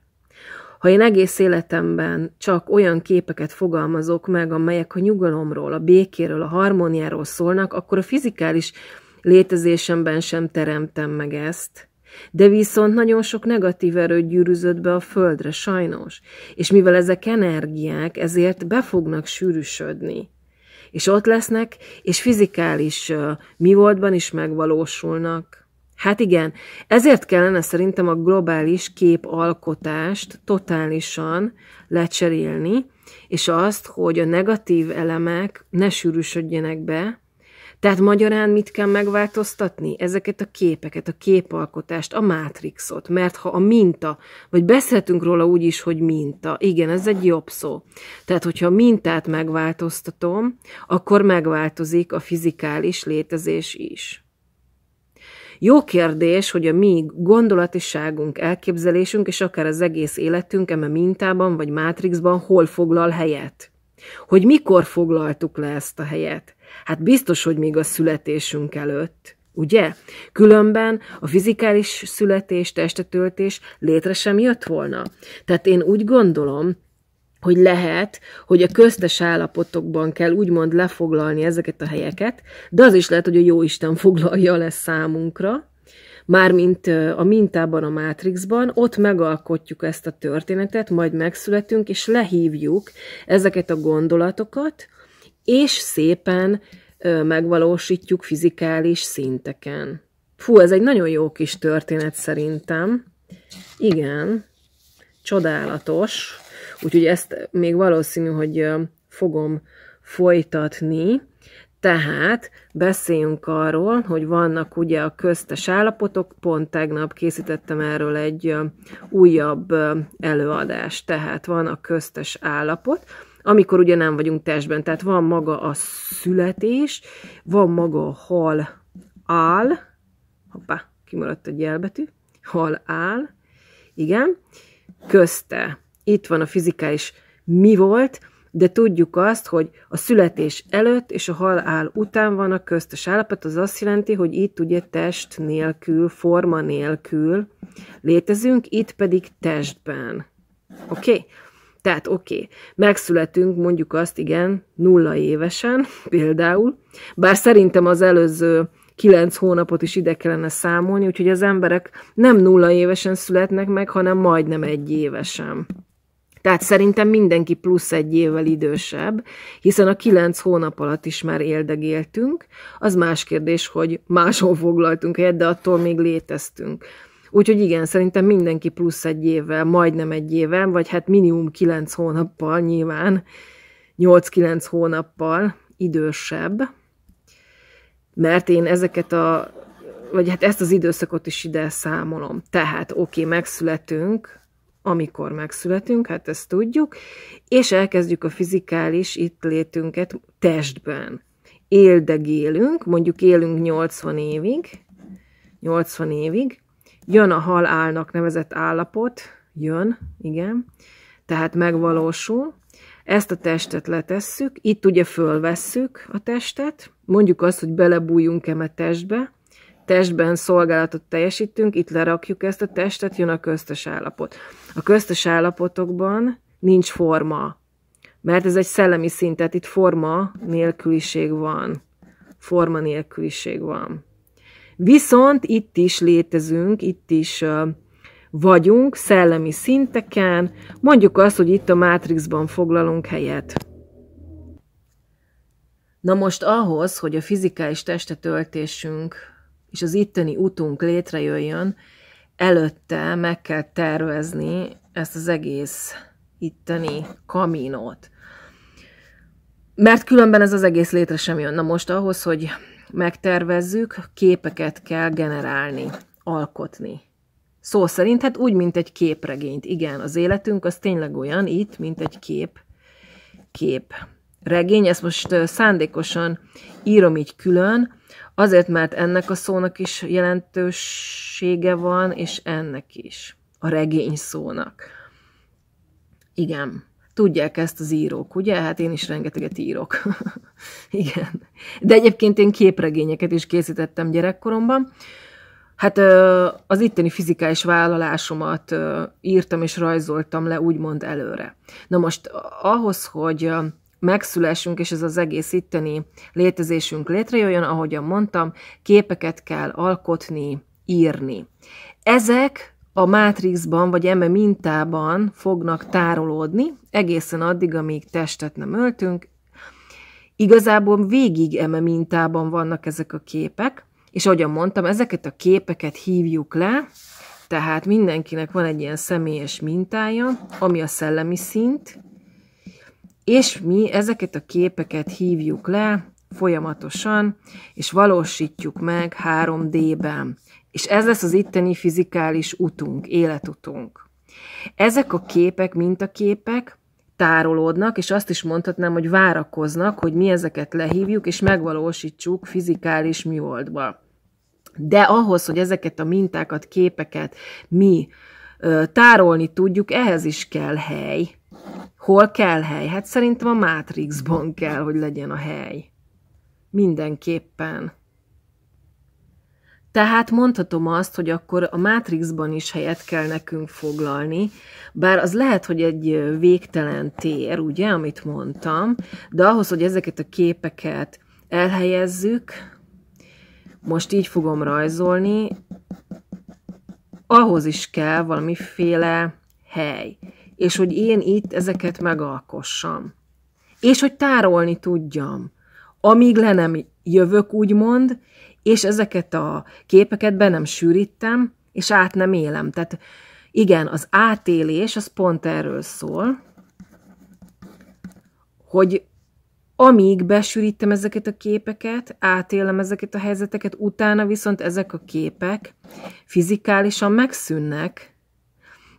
Ha én egész életemben csak olyan képeket fogalmazok meg, amelyek a nyugalomról, a békéről, a harmóniáról szólnak, akkor a fizikális Létezésemben sem teremtem meg ezt, de viszont nagyon sok negatív erőt gyűrűzött be a földre, sajnos, és mivel ezek energiák, ezért be fognak sűrűsödni. És ott lesznek, és fizikális uh, mi voltban is megvalósulnak. Hát igen, ezért kellene szerintem a globális képalkotást totálisan lecserélni, és azt, hogy a negatív elemek ne sűrűsödjenek be, tehát magyarán mit kell megváltoztatni? Ezeket a képeket, a képalkotást, a mátrixot, mert ha a minta, vagy beszéltünk róla úgy is, hogy minta, igen, ez egy jobb szó. Tehát, hogyha a mintát megváltoztatom, akkor megváltozik a fizikális létezés is. Jó kérdés, hogy a mi gondolatiságunk, elképzelésünk és akár az egész életünk eme mintában vagy mátrixban hol foglal helyet. Hogy mikor foglaltuk le ezt a helyet. Hát biztos, hogy még a születésünk előtt. Ugye? Különben a fizikális születés, testetöltés létre sem jött volna. Tehát én úgy gondolom, hogy lehet, hogy a köztes állapotokban kell úgymond lefoglalni ezeket a helyeket, de az is lehet, hogy a Jóisten foglalja le számunkra, mármint a mintában, a mátrixban. ott megalkotjuk ezt a történetet, majd megszületünk, és lehívjuk ezeket a gondolatokat, és szépen megvalósítjuk fizikális szinteken. Fú, ez egy nagyon jó kis történet szerintem. Igen, csodálatos. Úgyhogy ezt még valószínű, hogy fogom folytatni. Tehát beszéljünk arról, hogy vannak ugye a köztes állapotok, pont tegnap készítettem erről egy újabb előadást. Tehát van a köztes állapot, amikor ugye nem vagyunk testben. Tehát van maga a születés, van maga a hal áll, hoppá, kimaradt egy jelbetű, hal áll, igen, közte. Itt van a fizikális mi volt, de tudjuk azt, hogy a születés előtt és a áll után van a köztes állapot, az azt jelenti, hogy itt ugye test nélkül, forma nélkül létezünk, itt pedig testben. Oké? Okay? Tehát oké, okay, megszületünk mondjuk azt, igen, nulla évesen például, bár szerintem az előző kilenc hónapot is ide kellene számolni, úgyhogy az emberek nem nulla évesen születnek meg, hanem majdnem egy évesen. Tehát szerintem mindenki plusz egy évvel idősebb, hiszen a kilenc hónap alatt is már éldegéltünk. Az más kérdés, hogy máshol foglaltunk helyet, de attól még léteztünk. Úgyhogy igen, szerintem mindenki plusz egy évvel, majdnem egy évvel, vagy hát minimum kilenc hónappal nyilván, 8-9 hónappal idősebb, mert én ezeket a, vagy hát ezt az időszakot is ide számolom. Tehát oké, okay, megszületünk, amikor megszületünk, hát ezt tudjuk, és elkezdjük a fizikális itt létünket testben. Éldegélünk, mondjuk élünk 80 évig, 80 évig, jön a halálnak nevezett állapot, jön, igen, tehát megvalósul, ezt a testet letesszük, itt ugye fölvesszük a testet, mondjuk azt, hogy belebújjunk-e testbe, testben szolgálatot teljesítünk, itt lerakjuk ezt a testet, jön a köztes állapot. A köztes állapotokban nincs forma, mert ez egy szellemi szint, tehát itt forma nélküliség van. Forma nélküliség van. Viszont itt is létezünk, itt is vagyunk szellemi szinteken, mondjuk azt, hogy itt a Mátrixban foglalunk helyet. Na most ahhoz, hogy a fizikális testetöltésünk és az itteni utunk létrejöjjön, előtte meg kell tervezni ezt az egész itteni kaminót. Mert különben ez az egész létre sem jön. Na most ahhoz, hogy megtervezzük, képeket kell generálni, alkotni. Szó szerint, hát úgy, mint egy képregényt. Igen, az életünk az tényleg olyan itt, mint egy kép. Kép. Regény, ezt most szándékosan írom így külön, azért, mert ennek a szónak is jelentősége van, és ennek is. A regény szónak. Igen. Tudják ezt az írók, ugye? Hát én is rengeteget írok. Igen. De egyébként én képregényeket is készítettem gyerekkoromban. Hát az itteni fizikális vállalásomat írtam és rajzoltam le úgymond előre. Na most ahhoz, hogy megszülessünk, és ez az egész itteni létezésünk létrejöjjön, ahogyan mondtam, képeket kell alkotni, írni. Ezek a mátrixban vagy eme mintában fognak tárolódni, egészen addig, amíg testet nem öltünk. Igazából végig eme mintában vannak ezek a képek, és ahogyan mondtam, ezeket a képeket hívjuk le, tehát mindenkinek van egy ilyen személyes mintája, ami a szellemi szint, és mi ezeket a képeket hívjuk le folyamatosan, és valósítjuk meg 3D-ben. És ez lesz az itteni fizikális utunk, életutunk. Ezek a képek, képek tárolódnak, és azt is mondhatnám, hogy várakoznak, hogy mi ezeket lehívjuk, és megvalósítsuk fizikális műoldba. De ahhoz, hogy ezeket a mintákat, képeket mi ö, tárolni tudjuk, ehhez is kell hely. Hol kell hely? Hát szerintem a Matrixban kell, hogy legyen a hely. Mindenképpen. Tehát mondhatom azt, hogy akkor a Matrixban is helyet kell nekünk foglalni, bár az lehet, hogy egy végtelen tér, ugye, amit mondtam, de ahhoz, hogy ezeket a képeket elhelyezzük, most így fogom rajzolni, ahhoz is kell valamiféle hely, és hogy én itt ezeket megalkossam. És hogy tárolni tudjam. Amíg le nem jövök, úgymond, és ezeket a képeket be nem sűrítem, és át nem élem. Tehát igen, az átélés az pont erről szól, hogy amíg besűrítem ezeket a képeket, átélem ezeket a helyzeteket, utána viszont ezek a képek fizikálisan megszűnnek,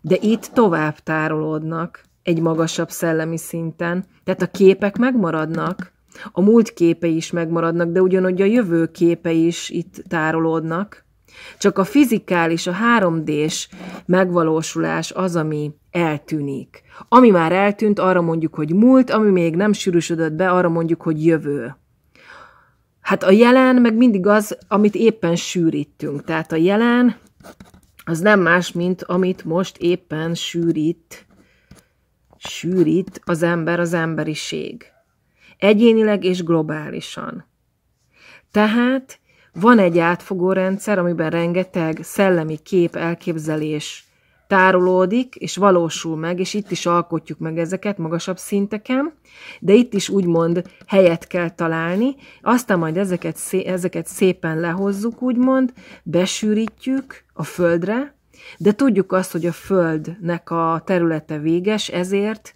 de itt tovább tárolódnak egy magasabb szellemi szinten. Tehát a képek megmaradnak, a múlt képe is megmaradnak, de ugyanúgy a jövő képe is itt tárolódnak. Csak a fizikális, a 3D-s megvalósulás az, ami eltűnik. Ami már eltűnt, arra mondjuk, hogy múlt, ami még nem sűrűsödött be, arra mondjuk, hogy jövő. Hát a jelen meg mindig az, amit éppen sűrítünk. Tehát a jelen az nem más, mint amit most éppen sűrít, sűrít az ember, az emberiség egyénileg és globálisan. Tehát van egy átfogó rendszer, amiben rengeteg szellemi kép, elképzelés tárolódik, és valósul meg, és itt is alkotjuk meg ezeket magasabb szinteken, de itt is úgymond helyet kell találni, aztán majd ezeket, szé- ezeket szépen lehozzuk, úgymond, besűrítjük a földre, de tudjuk azt, hogy a földnek a területe véges, ezért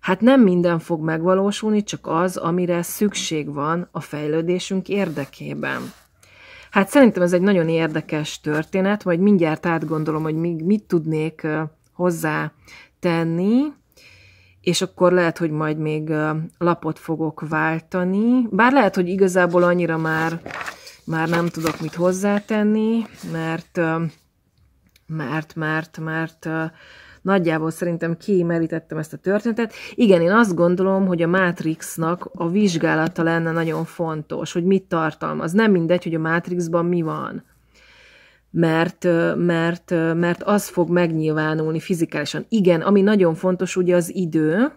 hát nem minden fog megvalósulni, csak az, amire szükség van a fejlődésünk érdekében. Hát szerintem ez egy nagyon érdekes történet, majd mindjárt átgondolom, hogy még mit tudnék hozzá tenni, és akkor lehet, hogy majd még lapot fogok váltani. Bár lehet, hogy igazából annyira már, már nem tudok mit hozzátenni, mert mert, mert, mert, mert nagyjából szerintem kiemelítettem ezt a történetet. Igen, én azt gondolom, hogy a Matrixnak a vizsgálata lenne nagyon fontos, hogy mit tartalmaz. Nem mindegy, hogy a Matrixban mi van mert, mert, mert az fog megnyilvánulni fizikálisan. Igen, ami nagyon fontos ugye az idő,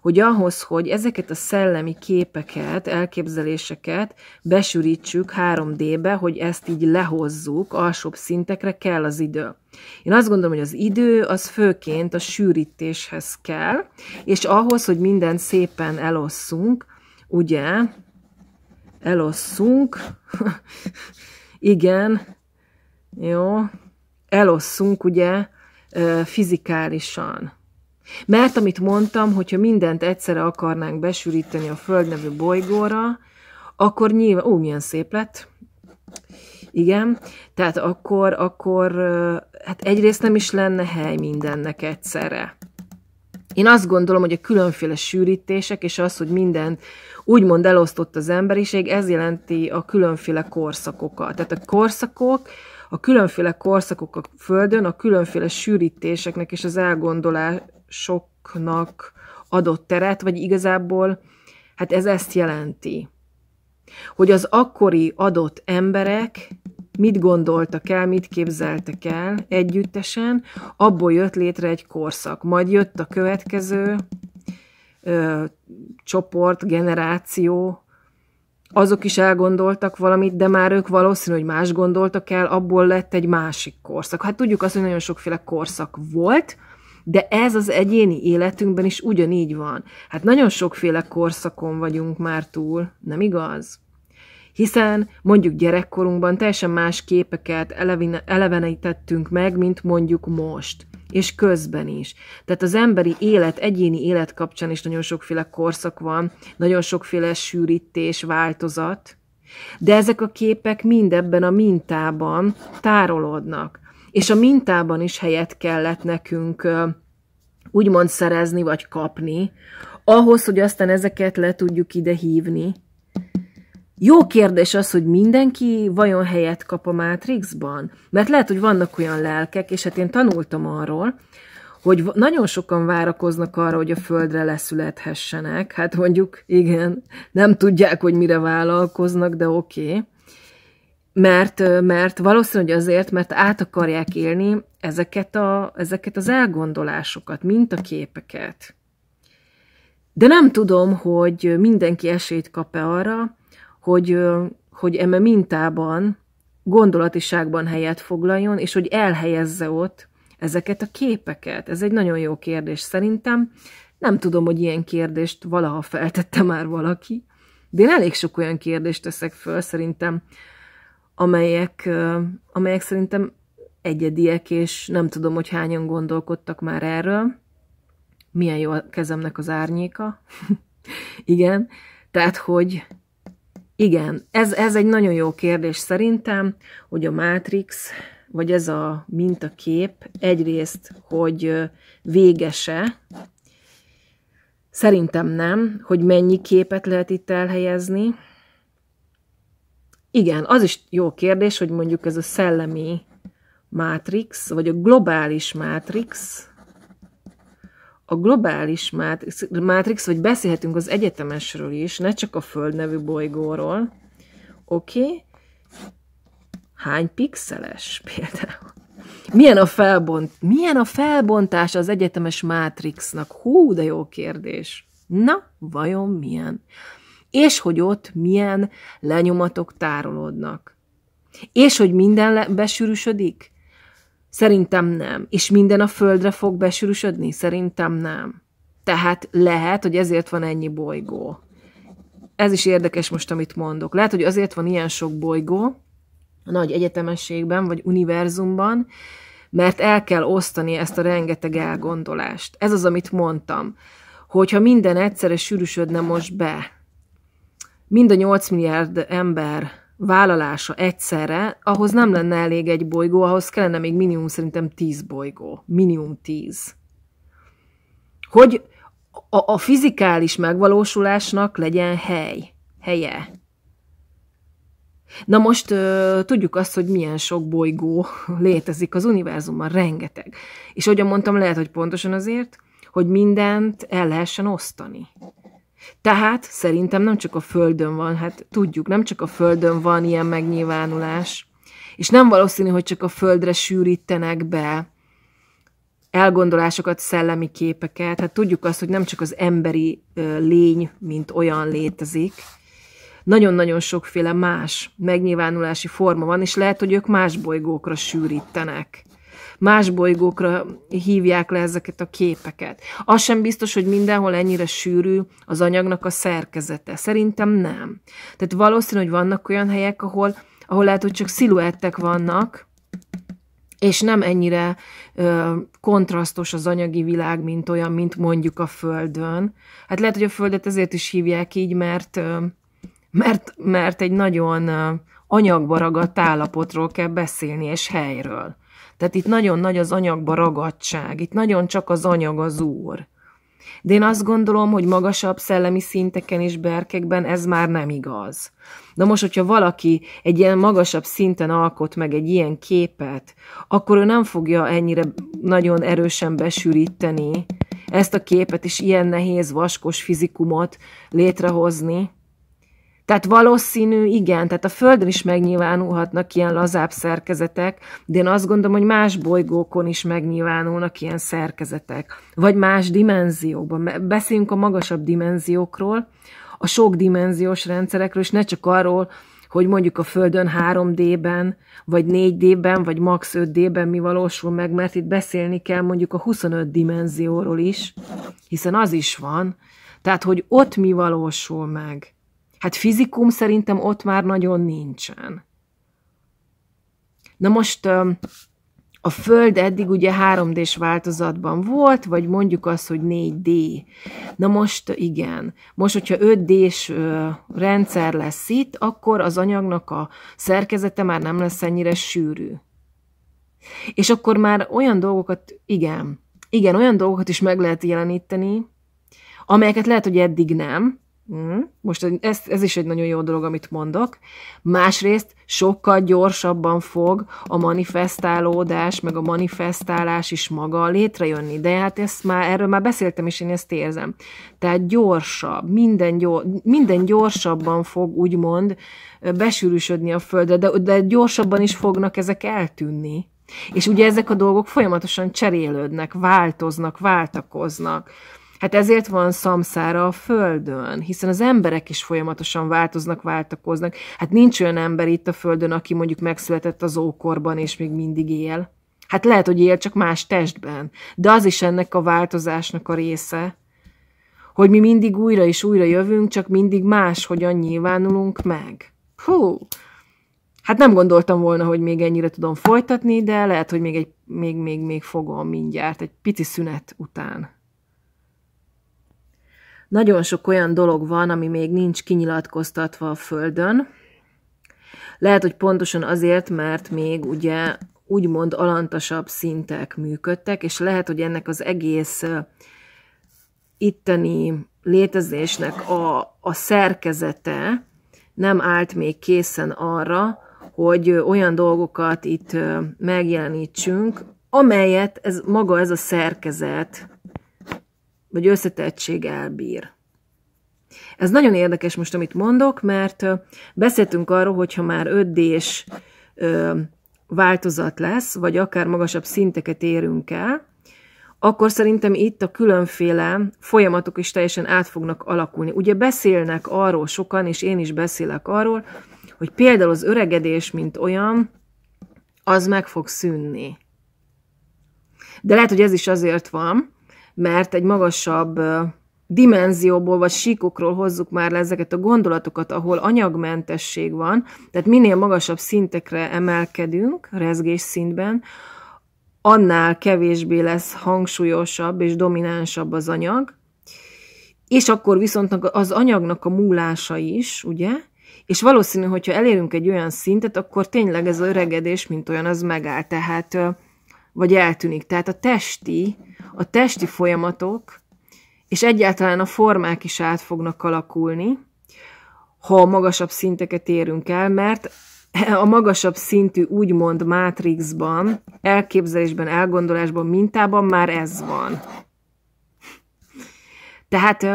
hogy ahhoz, hogy ezeket a szellemi képeket, elképzeléseket besűrítsük 3D-be, hogy ezt így lehozzuk alsóbb szintekre, kell az idő. Én azt gondolom, hogy az idő az főként a sűrítéshez kell, és ahhoz, hogy mindent szépen elosszunk, ugye, elosszunk, igen, jó? Elosszunk, ugye, fizikálisan. Mert amit mondtam, hogyha mindent egyszerre akarnánk besűríteni a Föld nevű bolygóra, akkor nyilván, ó, milyen szép lett, igen, tehát akkor, akkor hát egyrészt nem is lenne hely mindennek egyszerre. Én azt gondolom, hogy a különféle sűrítések, és az, hogy mindent úgymond elosztott az emberiség, ez jelenti a különféle korszakokat. Tehát a korszakok, a különféle korszakok a Földön, a különféle sűrítéseknek és az elgondolásoknak adott teret, vagy igazából hát ez ezt jelenti, hogy az akkori adott emberek mit gondoltak el, mit képzeltek el együttesen, abból jött létre egy korszak. Majd jött a következő ö, csoport, generáció, azok is elgondoltak valamit, de már ők valószínű, hogy más gondoltak el, abból lett egy másik korszak. Hát tudjuk azt, hogy nagyon sokféle korszak volt, de ez az egyéni életünkben is ugyanígy van. Hát nagyon sokféle korszakon vagyunk már túl, nem igaz? Hiszen mondjuk gyerekkorunkban teljesen más képeket elevenítettünk meg, mint mondjuk most – és közben is. Tehát az emberi élet, egyéni élet kapcsán is nagyon sokféle korszak van, nagyon sokféle sűrítés, változat, de ezek a képek mind ebben a mintában tárolódnak. És a mintában is helyet kellett nekünk úgymond szerezni, vagy kapni, ahhoz, hogy aztán ezeket le tudjuk ide hívni, jó kérdés az, hogy mindenki vajon helyet kap a Matrixban? Mert lehet, hogy vannak olyan lelkek, és hát én tanultam arról, hogy nagyon sokan várakoznak arra, hogy a földre leszülethessenek. Hát mondjuk, igen, nem tudják, hogy mire vállalkoznak, de oké. Okay. Mert, mert valószínűleg azért, mert át akarják élni ezeket, a, ezeket az elgondolásokat, mint a képeket. De nem tudom, hogy mindenki esélyt kap-e arra, hogy, hogy eme mintában, gondolatiságban helyet foglaljon, és hogy elhelyezze ott ezeket a képeket. Ez egy nagyon jó kérdés szerintem. Nem tudom, hogy ilyen kérdést valaha feltette már valaki, de én elég sok olyan kérdést teszek föl szerintem, amelyek, amelyek szerintem egyediek, és nem tudom, hogy hányan gondolkodtak már erről. Milyen jó a kezemnek az árnyéka. Igen. Tehát, hogy igen, ez, ez egy nagyon jó kérdés szerintem, hogy a Matrix, vagy ez a mintakép egyrészt, hogy végese, szerintem nem, hogy mennyi képet lehet itt elhelyezni. Igen, az is jó kérdés, hogy mondjuk ez a szellemi Matrix, vagy a globális Matrix, a globális mátrix, vagy beszélhetünk az egyetemesről is, ne csak a Föld nevű bolygóról. Oké? Okay? Hány pixeles például? Milyen a, felbont, milyen a felbontás az egyetemes mátrixnak? Hú, de jó kérdés. Na, vajon milyen? És hogy ott milyen lenyomatok tárolódnak? És hogy minden le- besűrűsödik? Szerintem nem. És minden a földre fog besűrűsödni? Szerintem nem. Tehát lehet, hogy ezért van ennyi bolygó. Ez is érdekes most, amit mondok. Lehet, hogy azért van ilyen sok bolygó a nagy egyetemességben, vagy univerzumban, mert el kell osztani ezt a rengeteg elgondolást. Ez az, amit mondtam, hogyha minden egyszerre sűrűsödne most be, mind a 8 milliárd ember vállalása egyszerre, ahhoz nem lenne elég egy bolygó, ahhoz kellene még minimum szerintem tíz bolygó. Minimum tíz Hogy a, a fizikális megvalósulásnak legyen hely, helye. Na most ö, tudjuk azt, hogy milyen sok bolygó létezik az univerzumban, rengeteg. És ahogy mondtam, lehet, hogy pontosan azért, hogy mindent el lehessen osztani. Tehát szerintem nem csak a Földön van, hát tudjuk, nem csak a Földön van ilyen megnyilvánulás, és nem valószínű, hogy csak a Földre sűrítenek be elgondolásokat, szellemi képeket. Hát tudjuk azt, hogy nem csak az emberi lény, mint olyan létezik, nagyon-nagyon sokféle más megnyilvánulási forma van, és lehet, hogy ők más bolygókra sűrítenek más bolygókra hívják le ezeket a képeket. Az sem biztos, hogy mindenhol ennyire sűrű az anyagnak a szerkezete. Szerintem nem. Tehát valószínű, hogy vannak olyan helyek, ahol, ahol lehet, hogy csak sziluettek vannak, és nem ennyire ö, kontrasztos az anyagi világ, mint olyan, mint mondjuk a Földön. Hát lehet, hogy a Földet ezért is hívják így, mert, ö, mert, mert egy nagyon ö, anyagba ragadt állapotról kell beszélni, és helyről. Tehát itt nagyon nagy az anyagba ragadtság, itt nagyon csak az anyag az úr. De én azt gondolom, hogy magasabb szellemi szinteken és berkekben ez már nem igaz. Na most, hogyha valaki egy ilyen magasabb szinten alkot meg egy ilyen képet, akkor ő nem fogja ennyire nagyon erősen besűríteni ezt a képet, és ilyen nehéz vaskos fizikumot létrehozni, tehát valószínű, igen, tehát a Földön is megnyilvánulhatnak ilyen lazább szerkezetek, de én azt gondolom, hogy más bolygókon is megnyilvánulnak ilyen szerkezetek, vagy más dimenzióban. Beszéljünk a magasabb dimenziókról, a sok dimenziós rendszerekről, és ne csak arról, hogy mondjuk a Földön 3D-ben, vagy 4D-ben, vagy max 5D-ben mi valósul meg, mert itt beszélni kell mondjuk a 25 dimenzióról is, hiszen az is van, tehát hogy ott mi valósul meg Hát fizikum szerintem ott már nagyon nincsen. Na most a Föld eddig ugye 3D-s változatban volt, vagy mondjuk az, hogy 4D. Na most igen, most, hogyha 5D-s rendszer lesz itt, akkor az anyagnak a szerkezete már nem lesz ennyire sűrű. És akkor már olyan dolgokat, igen, igen, olyan dolgokat is meg lehet jeleníteni, amelyeket lehet, hogy eddig nem, Mm. Most ez, ez is egy nagyon jó dolog, amit mondok. Másrészt sokkal gyorsabban fog a manifestálódás, meg a manifestálás is maga létrejönni. De hát ezt már, erről már beszéltem, és én ezt érzem. Tehát gyorsabb, minden, gyors, minden gyorsabban fog úgymond besűrűsödni a földre, de, de gyorsabban is fognak ezek eltűnni. És ugye ezek a dolgok folyamatosan cserélődnek, változnak, váltakoznak Hát ezért van szamszára a Földön, hiszen az emberek is folyamatosan változnak, váltakoznak. Hát nincs olyan ember itt a Földön, aki mondjuk megszületett az ókorban, és még mindig él. Hát lehet, hogy él csak más testben, de az is ennek a változásnak a része, hogy mi mindig újra és újra jövünk, csak mindig más, hogyan nyilvánulunk meg. Hú! Hát nem gondoltam volna, hogy még ennyire tudom folytatni, de lehet, hogy még, egy, még, még, még fogom mindjárt, egy pici szünet után nagyon sok olyan dolog van, ami még nincs kinyilatkoztatva a Földön. Lehet, hogy pontosan azért, mert még ugye úgymond alantasabb szintek működtek, és lehet, hogy ennek az egész itteni létezésnek a, a szerkezete nem állt még készen arra, hogy olyan dolgokat itt megjelenítsünk, amelyet ez maga ez a szerkezet vagy összetettség elbír. Ez nagyon érdekes most, amit mondok, mert beszéltünk arról, hogyha már 5D-s változat lesz, vagy akár magasabb szinteket érünk el, akkor szerintem itt a különféle folyamatok is teljesen át fognak alakulni. Ugye beszélnek arról sokan, és én is beszélek arról, hogy például az öregedés, mint olyan, az meg fog szűnni. De lehet, hogy ez is azért van, mert egy magasabb dimenzióból vagy síkokról hozzuk már le ezeket a gondolatokat, ahol anyagmentesség van, tehát minél magasabb szintekre emelkedünk, rezgés szintben, annál kevésbé lesz hangsúlyosabb és dominánsabb az anyag, és akkor viszont az anyagnak a múlása is, ugye? És valószínű, hogyha elérünk egy olyan szintet, akkor tényleg ez a öregedés, mint olyan, az megáll, tehát, vagy eltűnik. Tehát a testi a testi folyamatok és egyáltalán a formák is át fognak alakulni, ha magasabb szinteket érünk el, mert a magasabb szintű úgymond mátrixban, elképzelésben, elgondolásban, mintában már ez van. Tehát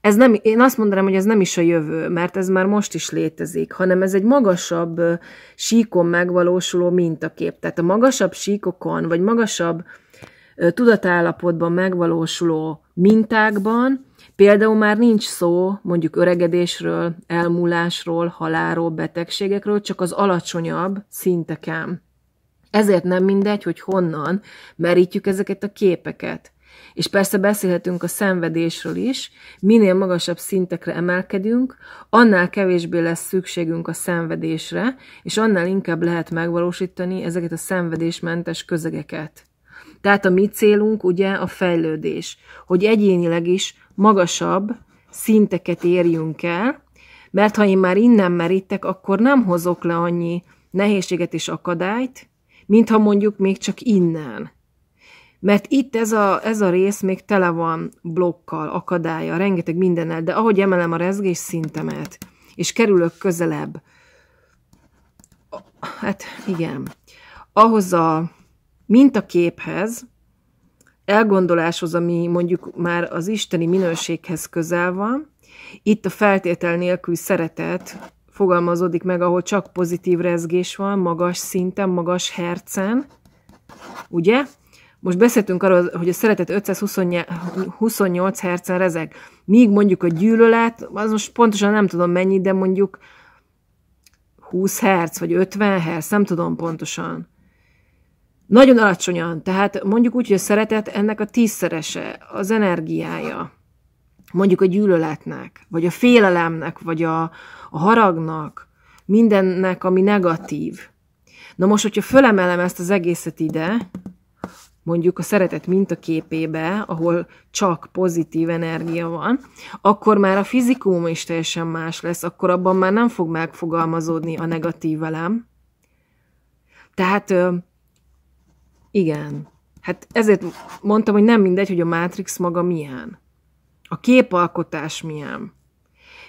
ez nem, én azt mondanám, hogy ez nem is a jövő, mert ez már most is létezik, hanem ez egy magasabb síkon megvalósuló mintakép. Tehát a magasabb síkokon, vagy magasabb tudatállapotban megvalósuló mintákban például már nincs szó mondjuk öregedésről, elmúlásról, halálról, betegségekről, csak az alacsonyabb szinteken. Ezért nem mindegy, hogy honnan merítjük ezeket a képeket. És persze beszélhetünk a szenvedésről is, minél magasabb szintekre emelkedünk, annál kevésbé lesz szükségünk a szenvedésre, és annál inkább lehet megvalósítani ezeket a szenvedésmentes közegeket. Tehát a mi célunk ugye a fejlődés, hogy egyénileg is magasabb szinteket érjünk el, mert ha én már innen merítek, akkor nem hozok le annyi nehézséget és akadályt, mintha mondjuk még csak innen. Mert itt ez a, ez a rész még tele van blokkal, akadálya, rengeteg mindennel, de ahogy emelem a rezgés szintemet, és kerülök közelebb, hát igen, ahhoz a mintaképhez, elgondoláshoz, ami mondjuk már az isteni minőséghez közel van, itt a feltétel nélkül szeretet fogalmazódik meg, ahol csak pozitív rezgés van, magas szinten, magas hercen, ugye? Most beszéltünk arról, hogy a szeretet 528 hercen rezeg. Míg mondjuk a gyűlölet, az most pontosan nem tudom mennyi, de mondjuk 20 herc, vagy 50 herc, nem tudom pontosan. Nagyon alacsonyan, tehát mondjuk úgy, hogy a szeretet ennek a tízszerese, az energiája, mondjuk a gyűlöletnek, vagy a félelemnek, vagy a, a haragnak, mindennek, ami negatív. Na most, hogyha fölemelem ezt az egészet ide, mondjuk a szeretet mintaképébe, ahol csak pozitív energia van, akkor már a fizikum is teljesen más lesz, akkor abban már nem fog megfogalmazódni a negatív velem. Tehát igen. Hát ezért mondtam, hogy nem mindegy, hogy a Matrix maga milyen. A képalkotás milyen.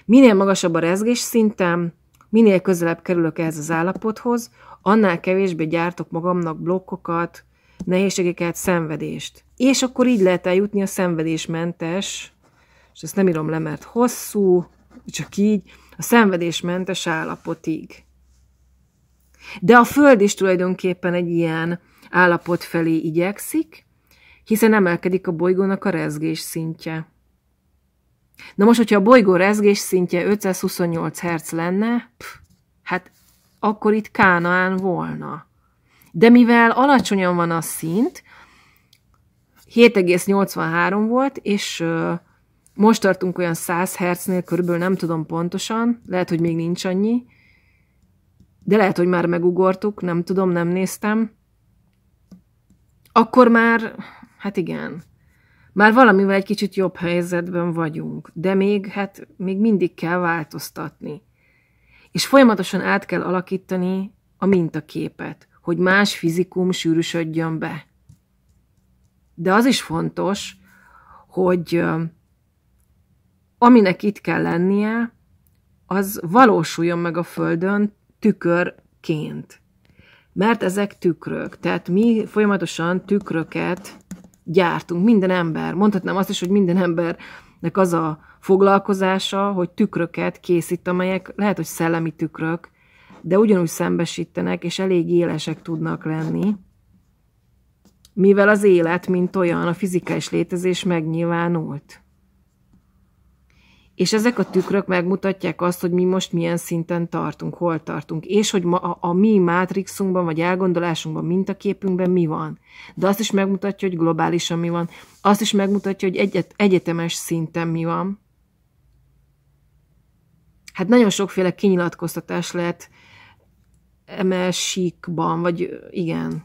Minél magasabb a rezgés szintem, minél közelebb kerülök ehhez az állapothoz, annál kevésbé gyártok magamnak blokkokat, nehézségeket, szenvedést. És akkor így lehet eljutni a szenvedésmentes, és ezt nem írom le, mert hosszú, csak így, a szenvedésmentes állapotig. De a Föld is tulajdonképpen egy ilyen állapot felé igyekszik, hiszen emelkedik a bolygónak a rezgés szintje. Na most, hogyha a bolygó rezgés szintje 528 Hz lenne, pff, hát akkor itt Kánaán volna. De mivel alacsonyan van a szint, 7,83 volt, és most tartunk olyan 100 Hz-nél, körülbelül nem tudom pontosan, lehet, hogy még nincs annyi, de lehet, hogy már megugortuk, nem tudom, nem néztem akkor már, hát igen, már valamivel egy kicsit jobb helyzetben vagyunk, de még, hát még mindig kell változtatni. És folyamatosan át kell alakítani a mintaképet, hogy más fizikum sűrűsödjön be. De az is fontos, hogy aminek itt kell lennie, az valósuljon meg a Földön tükörként. Mert ezek tükrök. Tehát mi folyamatosan tükröket gyártunk. Minden ember, mondhatnám azt is, hogy minden embernek az a foglalkozása, hogy tükröket készít, amelyek lehet, hogy szellemi tükrök, de ugyanúgy szembesítenek, és elég élesek tudnak lenni, mivel az élet, mint olyan, a fizikai létezés megnyilvánult. És ezek a tükrök megmutatják azt, hogy mi most milyen szinten tartunk, hol tartunk, és hogy ma a, a mi mátrixunkban, vagy elgondolásunkban, mintaképünkben mi van. De azt is megmutatja, hogy globálisan mi van. Azt is megmutatja, hogy egyet, egyetemes szinten mi van. Hát nagyon sokféle kinyilatkoztatás lehet emelsíkban, vagy igen,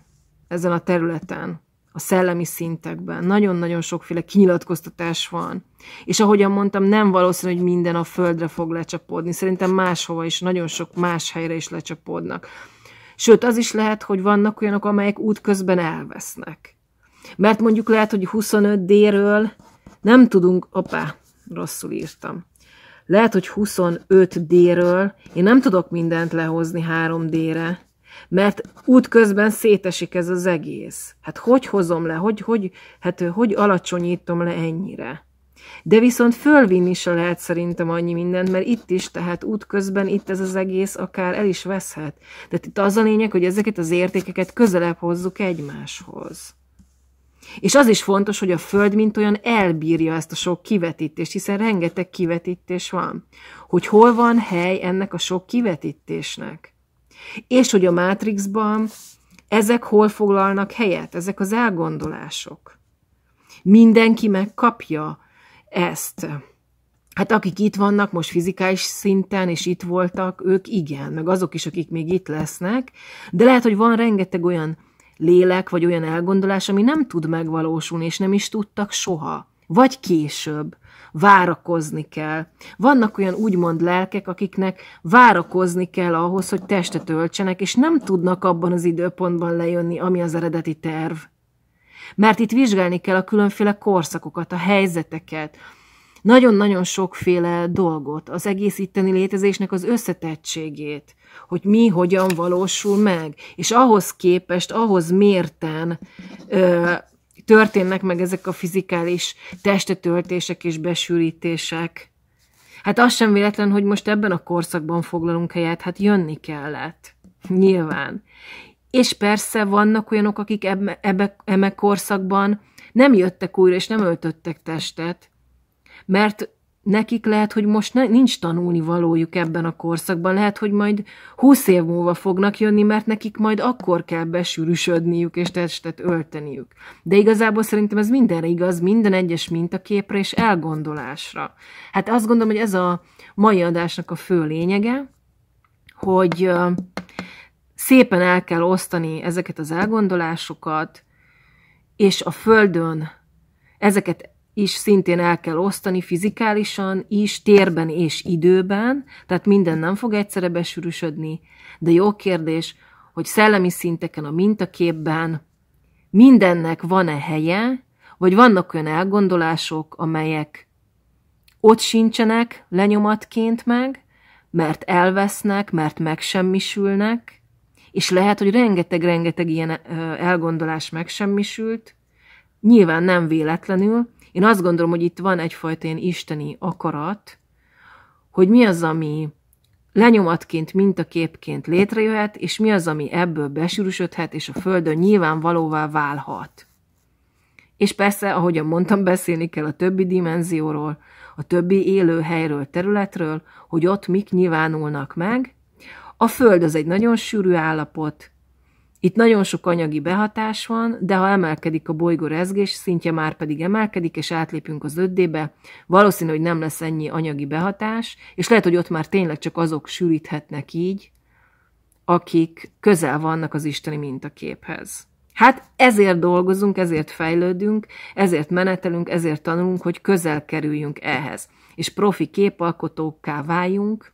ezen a területen a szellemi szintekben. Nagyon-nagyon sokféle kinyilatkoztatás van. És ahogyan mondtam, nem valószínű, hogy minden a földre fog lecsapódni. Szerintem máshova is, nagyon sok más helyre is lecsapódnak. Sőt, az is lehet, hogy vannak olyanok, amelyek útközben elvesznek. Mert mondjuk lehet, hogy 25D-ről nem tudunk, opá, rosszul írtam. Lehet, hogy 25D-ről én nem tudok mindent lehozni 3D-re, mert útközben szétesik ez az egész. Hát hogy hozom le, hogy, hogy, hát, hogy alacsonyítom le ennyire? De viszont fölvinni se lehet szerintem annyi mindent, mert itt is, tehát útközben itt ez az egész akár el is veszhet. Tehát itt az a lényeg, hogy ezeket az értékeket közelebb hozzuk egymáshoz. És az is fontos, hogy a Föld mint olyan elbírja ezt a sok kivetítést, hiszen rengeteg kivetítés van. Hogy hol van hely ennek a sok kivetítésnek? És hogy a Mátrixban ezek hol foglalnak helyet, ezek az elgondolások. Mindenki megkapja ezt. Hát akik itt vannak most fizikális szinten, és itt voltak, ők igen, meg azok is, akik még itt lesznek, de lehet, hogy van rengeteg olyan lélek, vagy olyan elgondolás, ami nem tud megvalósulni, és nem is tudtak soha, vagy később várakozni kell. Vannak olyan úgymond lelkek, akiknek várakozni kell ahhoz, hogy testet öltsenek, és nem tudnak abban az időpontban lejönni, ami az eredeti terv. Mert itt vizsgálni kell a különféle korszakokat, a helyzeteket, nagyon-nagyon sokféle dolgot, az egész itteni létezésnek az összetettségét, hogy mi hogyan valósul meg, és ahhoz képest, ahhoz mérten ö, történnek meg ezek a fizikális testetöltések és besűrítések. Hát az sem véletlen, hogy most ebben a korszakban foglalunk helyet, hát jönni kellett. Nyilván. És persze vannak olyanok, akik ebbe, ebbe, ebbe korszakban nem jöttek újra, és nem öltöttek testet, mert nekik lehet, hogy most ne, nincs tanulni valójuk ebben a korszakban, lehet, hogy majd húsz év múlva fognak jönni, mert nekik majd akkor kell besűrűsödniük és testet ölteniük. De igazából szerintem ez mindenre igaz, minden egyes mintaképre és elgondolásra. Hát azt gondolom, hogy ez a mai adásnak a fő lényege, hogy szépen el kell osztani ezeket az elgondolásokat, és a Földön ezeket is szintén el kell osztani fizikálisan is, térben és időben, tehát minden nem fog egyszerre besűrűsödni, de jó kérdés, hogy szellemi szinteken a mintaképben mindennek van-e helye, vagy vannak olyan elgondolások, amelyek ott sincsenek lenyomatként meg, mert elvesznek, mert megsemmisülnek, és lehet, hogy rengeteg-rengeteg ilyen elgondolás megsemmisült, nyilván nem véletlenül, én azt gondolom, hogy itt van egyfajta ilyen isteni akarat, hogy mi az, ami lenyomatként, képként létrejöhet, és mi az, ami ebből besűrűsödhet, és a Földön nyilvánvalóvá válhat. És persze, ahogyan mondtam, beszélni kell a többi dimenzióról, a többi élőhelyről, területről, hogy ott mik nyilvánulnak meg. A Föld az egy nagyon sűrű állapot, itt nagyon sok anyagi behatás van, de ha emelkedik a bolygó rezgés szintje, már pedig emelkedik, és átlépünk az 5 valószínű, hogy nem lesz ennyi anyagi behatás, és lehet, hogy ott már tényleg csak azok sűríthetnek így, akik közel vannak az isteni mintaképhez. Hát ezért dolgozunk, ezért fejlődünk, ezért menetelünk, ezért tanulunk, hogy közel kerüljünk ehhez. És profi képalkotókká váljunk,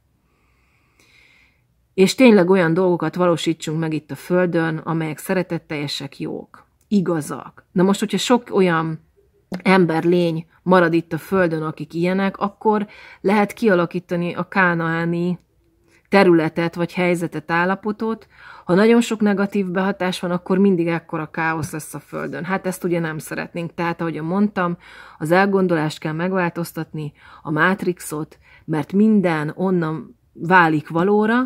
és tényleg olyan dolgokat valósítsunk meg itt a Földön, amelyek szeretetteljesek, jók, igazak. Na most, hogyha sok olyan ember lény marad itt a Földön, akik ilyenek, akkor lehet kialakítani a kánaáni területet, vagy helyzetet, állapotot. Ha nagyon sok negatív behatás van, akkor mindig ekkora káosz lesz a Földön. Hát ezt ugye nem szeretnénk. Tehát, ahogy mondtam, az elgondolást kell megváltoztatni, a mátrixot, mert minden onnan válik valóra,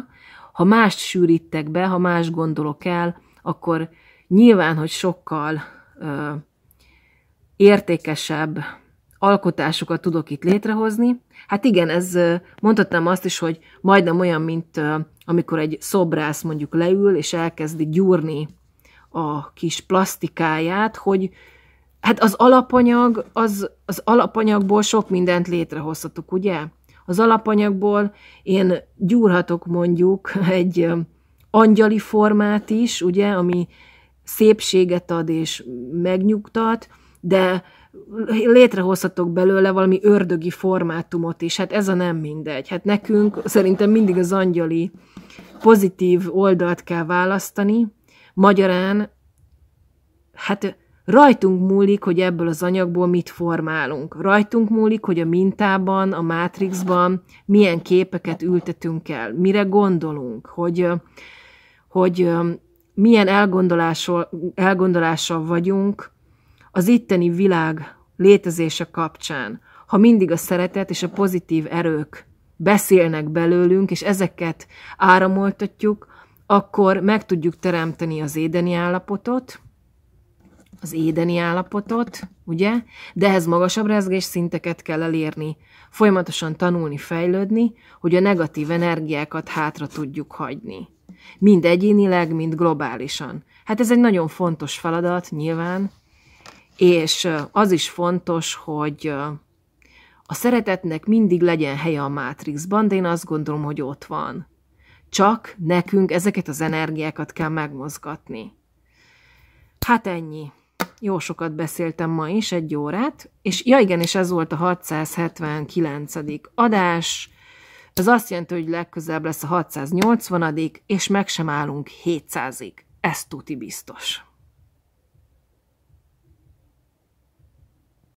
ha mást sűrítek be, ha más gondolok el, akkor nyilván, hogy sokkal ö, értékesebb alkotásokat tudok itt létrehozni. Hát igen, ez mondhatnám azt is, hogy majdnem olyan, mint ö, amikor egy szobrász mondjuk leül, és elkezdi gyúrni a kis plastikáját, hogy hát az alapanyag, az, az alapanyagból sok mindent létrehozhatok, ugye? az alapanyagból én gyúrhatok mondjuk egy angyali formát is, ugye, ami szépséget ad és megnyugtat, de létrehozhatok belőle valami ördögi formátumot is. Hát ez a nem mindegy. Hát nekünk szerintem mindig az angyali pozitív oldalt kell választani. Magyarán, hát Rajtunk múlik, hogy ebből az anyagból mit formálunk. Rajtunk múlik, hogy a mintában, a mátrixban milyen képeket ültetünk el, mire gondolunk, hogy, hogy milyen elgondolással, vagyunk az itteni világ létezése kapcsán. Ha mindig a szeretet és a pozitív erők beszélnek belőlünk, és ezeket áramoltatjuk, akkor meg tudjuk teremteni az édeni állapotot, az édeni állapotot, ugye? De ehhez magasabb rezgés szinteket kell elérni, folyamatosan tanulni, fejlődni, hogy a negatív energiákat hátra tudjuk hagyni. Mind egyénileg, mind globálisan. Hát ez egy nagyon fontos feladat, nyilván, és az is fontos, hogy a szeretetnek mindig legyen helye a mátrixban, de én azt gondolom, hogy ott van. Csak nekünk ezeket az energiákat kell megmozgatni. Hát ennyi. Jó sokat beszéltem ma is, egy órát, és ja igen, és ez volt a 679. adás, ez azt jelenti, hogy legközelebb lesz a 680 és meg sem állunk 700-ig. Ez tuti biztos.